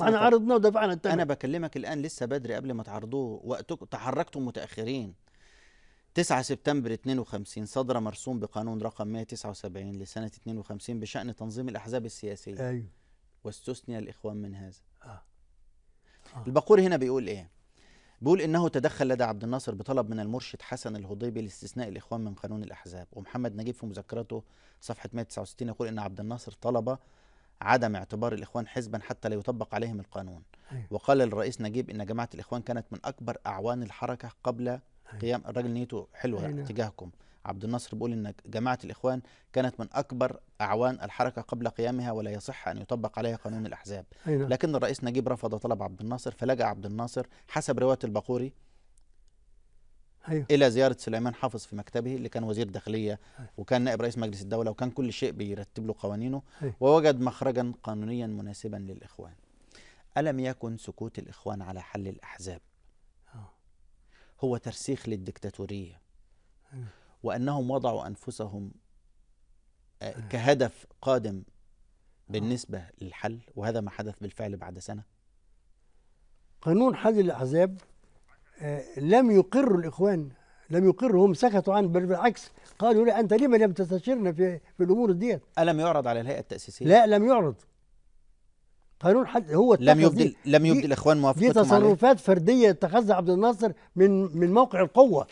أنا عرضنا ودفعنا الثمن انا بكلمك الان لسه بدري قبل ما تعرضوه وقتكم تحركتم متاخرين 9 سبتمبر 52 صدر مرسوم بقانون رقم 179 لسنة 52 بشأن تنظيم الأحزاب السياسية أيوه واستثني الإخوان من هذا آه. آه. البقور هنا بيقول إيه بيقول إنه تدخل لدى عبد الناصر بطلب من المرشد حسن الهضيبي لاستثناء الإخوان من قانون الأحزاب ومحمد نجيب في مذكرته صفحة 169 يقول إن عبد الناصر طلب عدم اعتبار الإخوان حزبا حتى لا يطبق عليهم القانون أيوة. وقال الرئيس نجيب إن جماعة الإخوان كانت من أكبر أعوان الحركة قبل أيوة. قيام الراجل نيته حلوة أيوة. تجاهكم عبد الناصر بيقول إن جماعة الإخوان كانت من أكبر أعوان الحركة قبل قيامها ولا يصح أن يطبق عليها قانون الأحزاب أيوة. لكن الرئيس نجيب رفض طلب عبد الناصر فلجأ عبد الناصر حسب رواية البقوري أيوه. الى زياره سليمان حافظ في مكتبه اللي كان وزير داخليه أيوه. وكان نائب رئيس مجلس الدوله وكان كل شيء بيرتب له قوانينه أيوه. ووجد مخرجا قانونيا مناسبا للاخوان الم يكن سكوت الاخوان على حل الاحزاب آه. هو ترسيخ للديكتاتوريه أيوه. وانهم وضعوا انفسهم آه، أيوه. كهدف قادم آه. بالنسبه للحل وهذا ما حدث بالفعل بعد سنه قانون حل الاحزاب لم يقر الإخوان لم يقروا هم سكتوا عنه بل بالعكس قالوا لي أنت لما لم تستشرنا في, في الأمور ديت ألم يعرض على الهيئة التأسيسية؟ لا لم يعرض قانون حد هو لم يبدي لم يبدي الاخوان موافقتهم دي تصرفات عليه. فرديه اتخذها عبد الناصر من من موقع القوه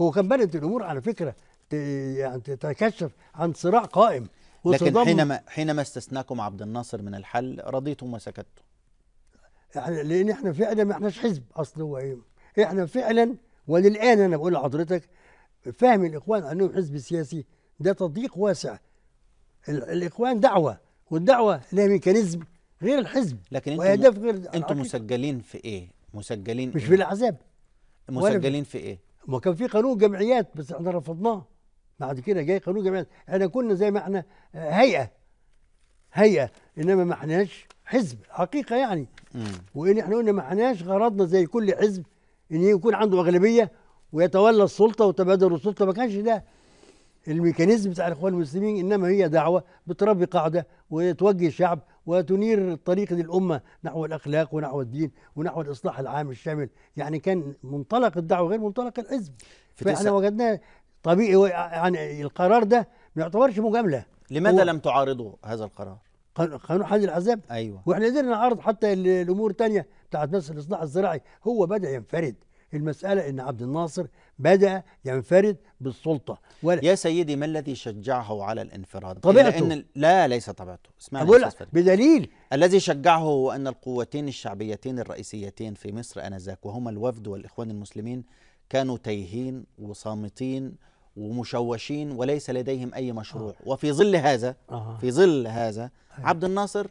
هو كان بدات الامور على فكره يعني تتكشف عن صراع قائم لكن حينما حينما استثناكم عبد الناصر من الحل رضيتم وسكتتم يعني لان احنا فعلا ما احناش حزب اصل هو ايه احنا فعلا وللان انا بقول لحضرتك فهم الاخوان انهم حزب سياسي ده تضييق واسع الاخوان دعوه والدعوه لها ميكانيزم غير الحزب لكن انتوا واهداف غير انتوا مسجلين في ايه؟ مسجلين مش إيه؟ في الاحزاب مسجلين في ايه؟ ما كان في قانون جمعيات بس احنا رفضناه بعد كده جاي قانون جمعيات احنا كنا زي ما احنا هيئه هيئه انما ما احناش حزب حقيقه يعني وان احنا قلنا ما احناش غرضنا زي كل حزب ان يكون عنده اغلبيه ويتولى السلطه وتبادل السلطه ما كانش ده الميكانيزم بتاع الاخوان المسلمين انما هي دعوه بتربي قاعده وتوجه الشعب وتنير طريق للامه نحو الاخلاق ونحو الدين ونحو الاصلاح العام الشامل يعني كان منطلق الدعوه غير منطلق الحزب فاحنا وجدنا طبيعي يعني القرار ده ما يعتبرش مجامله لماذا لم تعارضوا هذا القرار؟ قانون حل العذاب ايوه واحنا قدرنا نعرض حتى الامور الثانيه بتاعت نفس الاصلاح الزراعي هو بدا ينفرد المسألة أن عبد الناصر بدأ ينفرد بالسلطة ولا يا سيدي ما الذي شجعه على الانفراد؟ طبيعته إن لا ليس طبيعته اسمعني أقول بدليل الذي شجعه هو أن القوتين الشعبيتين الرئيسيتين في مصر آنذاك وهما الوفد والإخوان المسلمين كانوا تايهين وصامتين ومشوشين وليس لديهم أي مشروع آه. وفي ظل هذا آه. في ظل هذا آه. عبد الناصر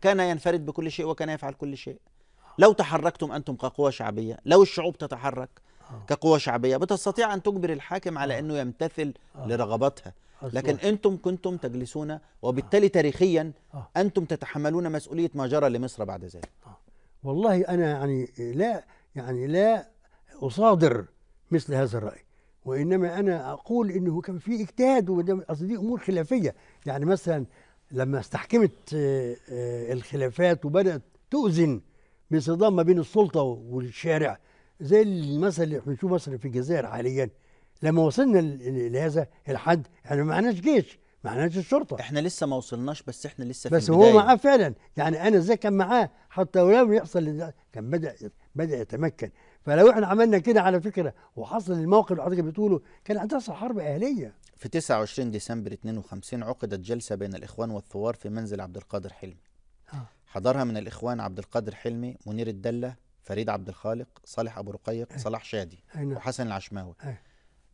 كان ينفرد بكل شيء وكان يفعل كل شيء لو تحركتم أنتم كقوة شعبية لو الشعوب تتحرك آه. كقوة شعبية بتستطيع أن تجبر الحاكم على آه. أنه يمتثل آه. لرغباتها لكن أنتم كنتم تجلسون وبالتالي تاريخيا أنتم تتحملون مسؤولية ما جرى لمصر بعد ذلك والله أنا يعني لا يعني لا أصادر مثل هذا الرأي وانما انا اقول انه كان في اجتهاد قصدي امور خلافيه يعني مثلا لما استحكمت آه، آه، الخلافات وبدات تؤذن من صدام ما بين السلطه والشارع زي المثل اللي بنشوفه مثلا في الجزائر حاليا لما وصلنا لهذا الحد احنا ما معناش جيش ما معناش الشرطه احنا لسه ما وصلناش بس احنا لسه في بس البداية. هو معاه فعلا يعني انا ازاي كان معاه حتى ولو يحصل كان بدا بدا يتمكن فلو احنا عملنا كده على فكره وحصل الموقف اللي حضرتك بتقوله كان هتحصل حرب اهليه في 29 ديسمبر 52 عقدت جلسه بين الاخوان والثوار في منزل عبد القادر حلمي آه. حضرها من الاخوان عبد القادر حلمي منير الدله فريد عبد الخالق صالح ابو رقيق آه. صلاح شادي آه. وحسن العشماوي آه.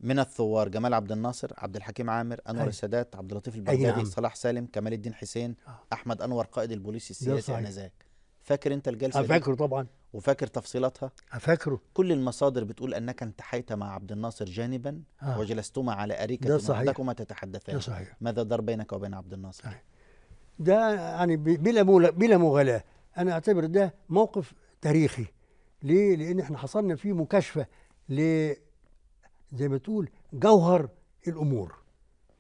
من الثوار جمال عبد الناصر عبد الحكيم عامر انور السادات عبد اللطيف نعم. البغدادي صلاح سالم كمال الدين حسين آه. احمد انور قائد البوليس السياسي انذاك فاكر انت الجلسه دي؟ فاكره طبعا وفاكر تفصيلاتها؟ فاكره كل المصادر بتقول انك انتحيت مع عبد الناصر جانبا آه. وجلستما على اريكه وحدكما تتحدثان ماذا دار بينك وبين عبد الناصر؟ صحيح. ده يعني بلا بلا مغالاه انا اعتبر ده موقف تاريخي ليه؟ لان احنا حصلنا فيه مكاشفه ل زي ما تقول جوهر الامور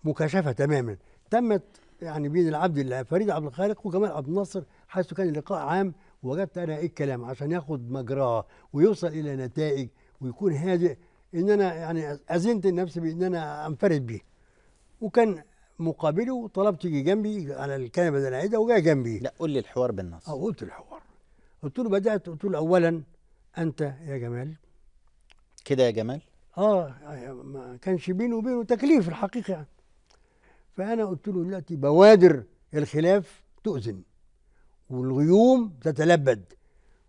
مكاشفه تماما تمت يعني بين العبد الله فريد عبد الخالق وجمال عبد الناصر حيث كان اللقاء عام وجدت انا ايه الكلام عشان ياخد مجراه ويوصل الى نتائج ويكون هادئ ان انا يعني اذنت لنفسي بان انا انفرد بيه وكان مقابله طلبت يجي جنبي على الكنبه اللي انا قاعدها وجاي جنبي لا قول لي الحوار بالنص اه قلت الحوار قلت له بدات قلت له اولا انت يا جمال كده يا جمال اه, آه، ما كانش بيني وبينه تكليف الحقيقه يعني فانا قلت له دلوقتي بوادر الخلاف تؤذن والغيوم تتلبد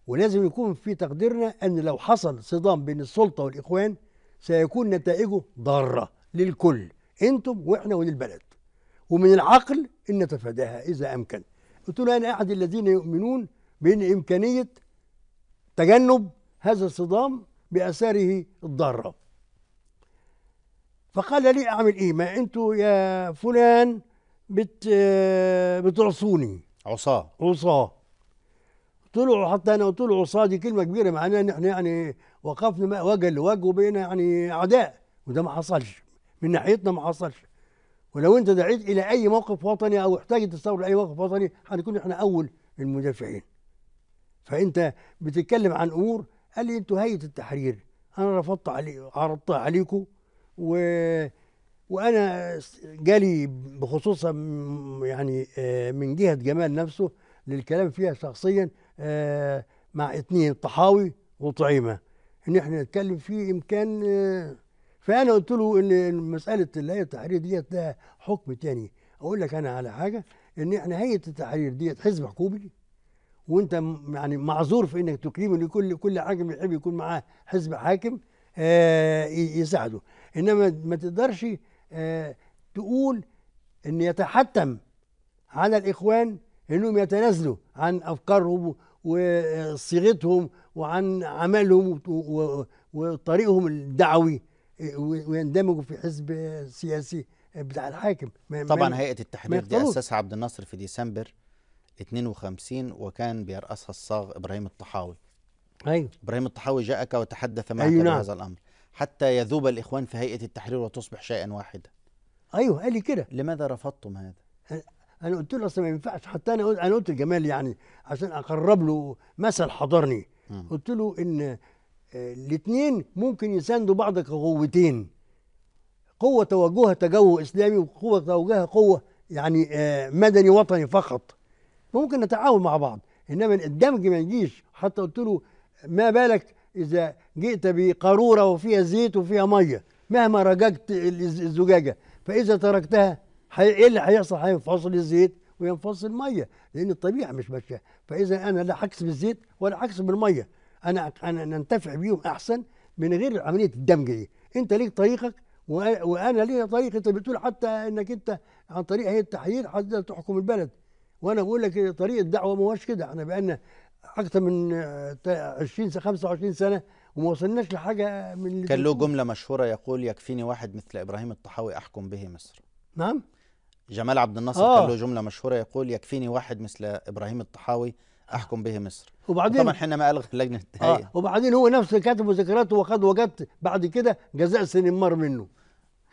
ولازم يكون في تقديرنا أن لو حصل صدام بين السلطة والإخوان سيكون نتائجه ضارة للكل أنتم وإحنا وللبلد ومن العقل أن نتفاداها إذا أمكن قلت له أنا أحد الذين يؤمنون بأن إمكانية تجنب هذا الصدام بأثاره الضارة فقال لي أعمل إيه ما أنتوا يا فلان بت بتعصوني عصاه عصاه طلعوا حتى انا قلت له عصاه دي كلمه كبيره معناها ان احنا يعني وقفنا وجه لوجه وبقينا يعني اعداء وده ما حصلش من ناحيتنا ما حصلش ولو انت دعيت الى اي موقف وطني او احتاجت تستورد اي موقف وطني هنكون احنا اول المدافعين فانت بتتكلم عن امور قال لي انتوا هيئه التحرير انا رفضت علي عرضتها عليكم و وانا جالي بخصوصا يعني آه، من جهه جمال نفسه للكلام فيها شخصيا آه، مع اتنين طحاوي وطعيمه ان احنا نتكلم في امكان آه، فانا قلت له ان مساله اللي هي التحرير ديت لها حكم تاني اقول لك انا على حاجه ان احنا هيئه التحرير ديت حزب حكومي وانت يعني معذور في انك تكرمه لكل كل حاكم يحب يكون معاه حزب حاكم يساعده انما ما تقدرش آه، تقول ان يتحتم على الاخوان انهم يتنازلوا عن افكارهم وصيغتهم وعن عملهم وطريقهم الدعوي آه، ويندمجوا في حزب سياسي بتاع الحاكم طبعا هيئه التحرير دي اسسها عبد الناصر في ديسمبر 52 وكان بيرأسها الصاغ ابراهيم الطحاوي ايوه ابراهيم الطحاوي جاءك وتحدث معك أيوة نعم. بهذا الامر حتى يذوب الإخوان في هيئة التحرير وتصبح شيئا واحدا أيوه قال لي كده لماذا رفضتم هذا؟ أنا قلت له أصلا ما ينفعش حتى أنا قلت أنا قلت لجمال يعني عشان أقرب له مثل حضرني م. قلت له إن آه، الاثنين ممكن يساندوا بعض كقوتين قوة توجهها تجوه إسلامي وقوة توجهها قوة يعني آه، مدني وطني فقط ممكن نتعاون مع بعض انما الدمج ما يجيش حتى قلت له ما بالك إذا جئت بقارورة وفيها زيت وفيها مية مهما رججت الزجاجة فإذا تركتها إيه اللي هيحصل؟ هينفصل الزيت وينفصل المية لأن الطبيعة مش ماشية فإذا أنا لا هكسب الزيت ولا هكسب المية أنا أنا ننتفع بيهم أحسن من غير عملية الدمج دي أنت ليك طريقك وانا ليا طريق انت بتقول حتى انك انت عن طريق هيئه التحرير حتى تحكم البلد وانا بقول لك طريق الدعوه ما هوش كده احنا بقالنا اكثر من 20 آه، سنه 25 سنه وما وصلناش لحاجه من كان له جمله مشهوره يقول يكفيني واحد مثل ابراهيم الطحاوي احكم به مصر نعم جمال عبد الناصر آه. كان له جمله مشهوره يقول يكفيني واحد مثل ابراهيم الطحاوي احكم به مصر وبعدين طبعا احنا ما الغى لجنه التهيئه آه. وبعدين هو نفسه كاتب مذكراته وقد وجدت بعد كده جزاء سنمار منه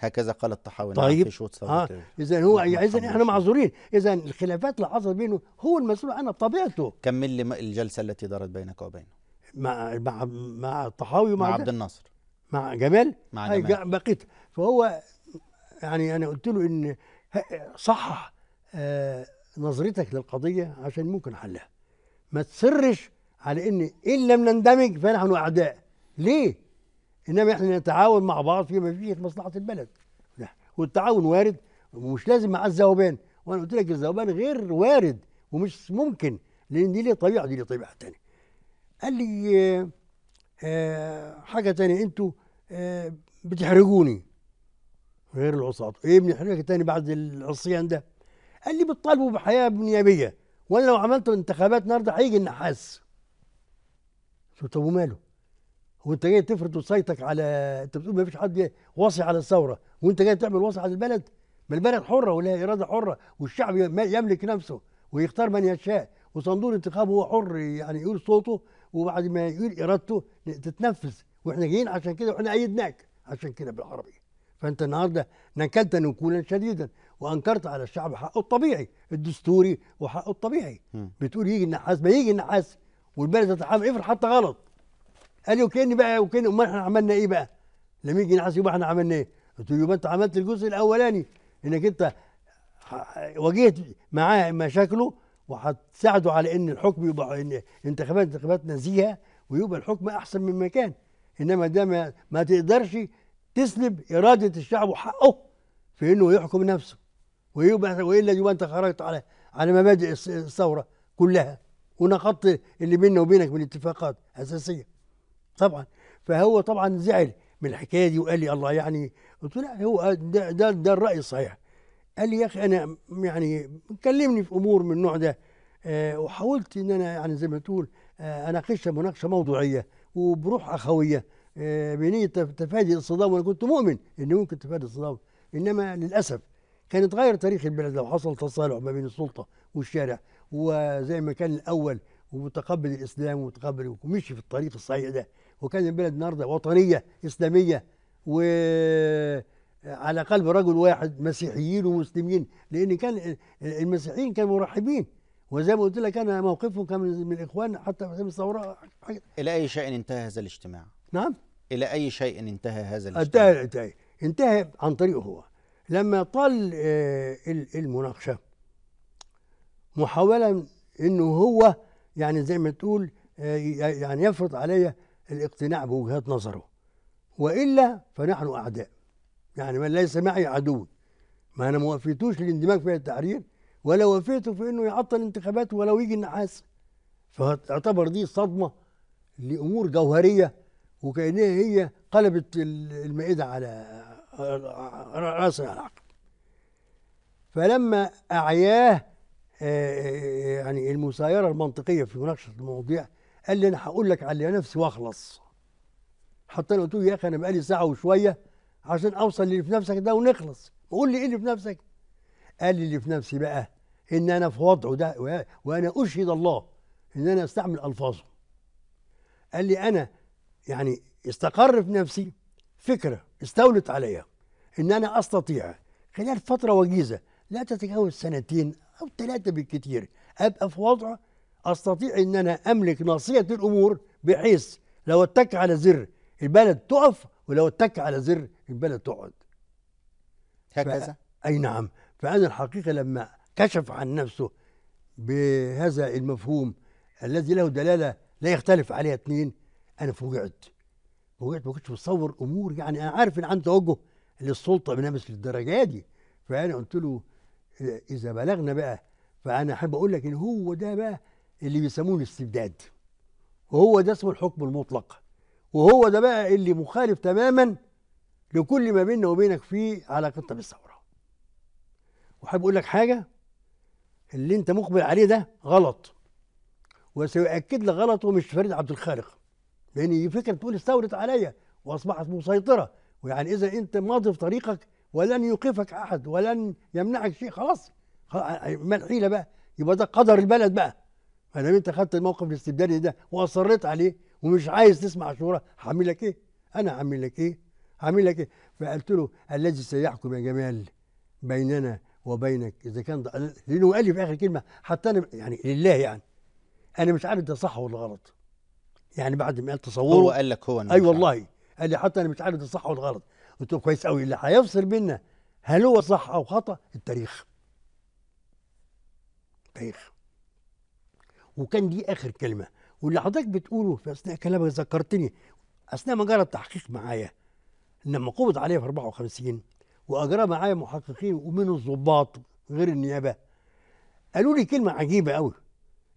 هكذا قال الطحاوي نعم، طيب في شوط آه. اذا هو نعم، اذا احنا معذورين اذا الخلافات اللي حصلت بينه هو المسؤول عنها بطبيعته كمل لي الجلسه التي دارت بينك وبينه مع مع مع الطحاوي ومع مع عبد الناصر مع جمال مع جمال بقيت فهو يعني انا قلت له ان صحح آه نظرتك للقضيه عشان ممكن حلها ما تصرش على ان ان لم نندمج فنحن اعداء ليه انما احنا نتعاون مع بعض في فيه مصلحه البلد والتعاون وارد ومش لازم مع الذوبان وانا قلت لك الذوبان غير وارد ومش ممكن لان دي ليه طبيعه دي ليه طبيعه ثانيه قال لي آه حاجه ثانيه انتوا آه بتحرجوني غير العصاة ايه بنحرجك تاني بعد العصيان ده قال لي بتطالبوا بحياه نيابيه وانا لو عملت انتخابات النهارده هيجي النحاس قلت له طب وماله هو انت جاي تفرض وصيتك على انت بتقول ما فيش حد واصي على الثوره وانت جاي تعمل وصي على البلد ما البلد حره ولها اراده حره والشعب يملك نفسه ويختار من يشاء وصندوق الانتخاب هو حر يعني يقول صوته وبعد ما يقول ارادته تتنفذ واحنا جايين عشان كده واحنا ايدناك عشان كده بالعربي فانت النهارده نكلت نكولا شديدا وانكرت على الشعب حقه الطبيعي الدستوري وحقه الطبيعي م. بتقول يجي النحاس ما يجي النحاس والبلد تتحام افرض حتى غلط قال لي وكاني بقى وكاني امال احنا عملنا ايه بقى؟ لما يجي نحاسب يبقى احنا عملنا ايه؟ قلت له يبقى انت عملت الجزء الاولاني انك انت واجهت معاه مشاكله وهتساعده على ان الحكم يبقى ان انتخابات انتخابات نزيهه ويبقى الحكم احسن مما كان انما ده ما, ما تقدرش تسلب اراده الشعب وحقه في انه يحكم نفسه ويبقى والا يبقى انت خرجت على على مبادئ الثوره كلها ونقضت اللي بيننا وبينك من اتفاقات اساسيه طبعا فهو طبعا زعل من الحكايه دي وقال لي الله يعني قلت له لا هو ده ده, ده الراي الصحيح قال لي يا اخي انا يعني كلمني في امور من النوع ده أه وحاولت ان انا يعني زي ما تقول أه اناقشها مناقشه موضوعيه وبروح اخويه أه بنيه تفادي الصدام وانا كنت مؤمن ان ممكن تفادي الصدام انما للاسف كان اتغير تاريخ البلد لو حصل تصالح ما بين السلطه والشارع وزي ما كان الاول ومتقبل الاسلام ومتقبل ومشي في الطريق الصحيح ده وكان البلد النهارده وطنيه اسلاميه وعلى قلب رجل واحد مسيحيين ومسلمين لان كان المسيحيين كانوا مرحبين وزي ما قلت لك انا موقفهم كان من الاخوان حتى في الثوره الى اي شيء انتهى هذا الاجتماع؟ نعم الى اي شيء انتهى هذا الاجتماع؟ انتهى انتهى انتهى عن طريقه هو لما طال آه، المناقشه محاولا انه هو يعني زي ما تقول آه، يعني يفرض عليا الاقتناع بوجهات نظره والا فنحن اعداء يعني من ليس معي عدو ما انا ما وفيتوش للاندماج في التحرير ولا وفيته في انه يعطل انتخابات ولو يجي النحاس فاعتبر دي صدمه لامور جوهريه وكانها هي قلبت المائده على راس العقل فلما اعياه آه، آه، يعني المسايره المنطقيه في مناقشه المواضيع قال لي انا هقول لك على نفسي واخلص حتى انا قلت له يا اخي انا بقالي ساعه وشويه عشان اوصل للي في نفسك ده ونخلص قول لي ايه اللي في نفسك قال لي اللي في نفسي بقى ان انا في وضعه ده وانا اشهد الله ان انا استعمل الفاظه قال لي انا يعني استقر في نفسي فكره استولت عليا ان انا استطيع خلال فتره وجيزه لا تتجاوز سنتين او ثلاثه بالكثير ابقى في وضع استطيع ان انا املك ناصيه الامور بحيث لو اتك على زر البلد تقف ولو اتك على زر البلد تقعد هكذا اي نعم فانا الحقيقه لما كشف عن نفسه بهذا المفهوم الذي له دلاله لا يختلف عليها اثنين انا فوجئت فوجئت ما كنتش متصور امور يعني انا عارف ان عنده توجه للسلطه بنفس للدرجه دي فانا قلت له اذا بلغنا بقى فانا احب اقول لك ان هو ده بقى اللي بيسموه الاستبداد وهو ده اسمه الحكم المطلق وهو ده بقى اللي مخالف تماما لكل ما بيننا وبينك في علاقتنا بالثوره وحابب اقول لك حاجه اللي انت مقبل عليه ده غلط وسيؤكد لك غلطه مش فريد عبد الخالق لان فكره تقول استولت عليا واصبحت مسيطره ويعني اذا انت ماضي في طريقك ولن يوقفك احد ولن يمنعك شيء خلاص ما الحيله بقى يبقى ده قدر البلد بقى ما دام انت خدت الموقف الاستبدادي ده واصريت عليه ومش عايز تسمع شورى هعمل لك ايه؟ انا هعمل لك ايه؟ هعمل لك ايه؟ فقلت له الذي سيحكم يا جمال بيننا وبينك اذا كان ده لانه قال لي في اخر كلمه حتى انا يعني لله يعني انا مش عارف ده صح ولا غلط يعني بعد ما قال تصوره هو قال لك هو اي والله قال لي حتى انا مش عارف ده صح ولا غلط قلت له كويس قوي اللي هيفصل بينا هل هو صح او خطا التاريخ التاريخ وكان دي اخر كلمه واللي حضرتك بتقوله في اثناء كلامك ذكرتني اثناء ما جرى التحقيق معايا لما قبض عليا في 54 واجرى معايا محققين ومن الضباط غير النيابه قالوا لي كلمه عجيبه قوي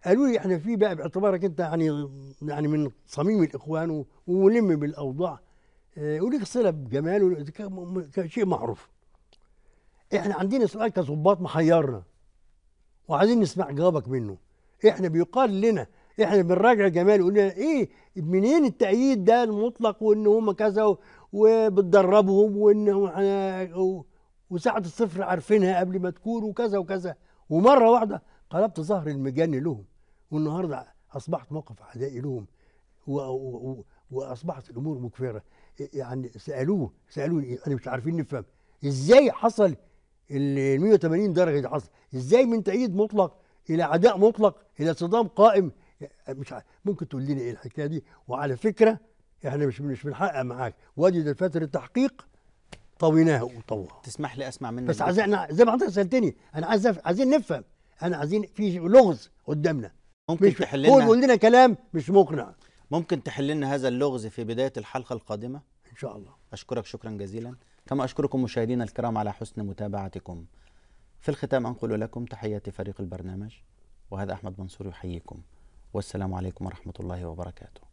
قالوا لي احنا في بقى باعتبارك انت يعني يعني من صميم الاخوان وملم بالاوضاع آه، وليك صله بجمال شيء معروف احنا عندنا سؤال كظباط محيرنا وعايزين نسمع جوابك منه احنا بيقال لنا احنا بنراجع جمال يقول لنا ايه منين التأييد ده المطلق وان هم كذا وبتدربهم وان وساعة الصفر عارفينها قبل ما تكون وكذا وكذا ومرة واحدة قلبت ظهر المجاني لهم والنهاردة أصبحت موقف عدائي لهم و... و... وأصبحت الأمور مكفرة يعني سألوه سألوني أنا يعني مش عارفين نفهم إزاي حصل ال 180 درجة دي حصل إزاي من تأييد مطلق الى عداء مطلق الى صدام قائم مش ع... ممكن تقول لنا ايه الحكايه دي وعلى فكره احنا مش مش بنحقق معاك وادي ده فتره تحقيق طويناها وطوها تسمح لي اسمع منك بس عايز زي ما حضرتك سالتني انا عايز عايزين نفهم انا عايزين في لغز قدامنا ممكن مش تحل لنا قول لنا كلام مش مقنع ممكن تحل لنا هذا اللغز في بدايه الحلقه القادمه ان شاء الله اشكرك شكرا جزيلا كما اشكركم مشاهدينا الكرام على حسن متابعتكم في الختام أنقل لكم تحية فريق البرنامج وهذا أحمد منصور يحييكم والسلام عليكم ورحمة الله وبركاته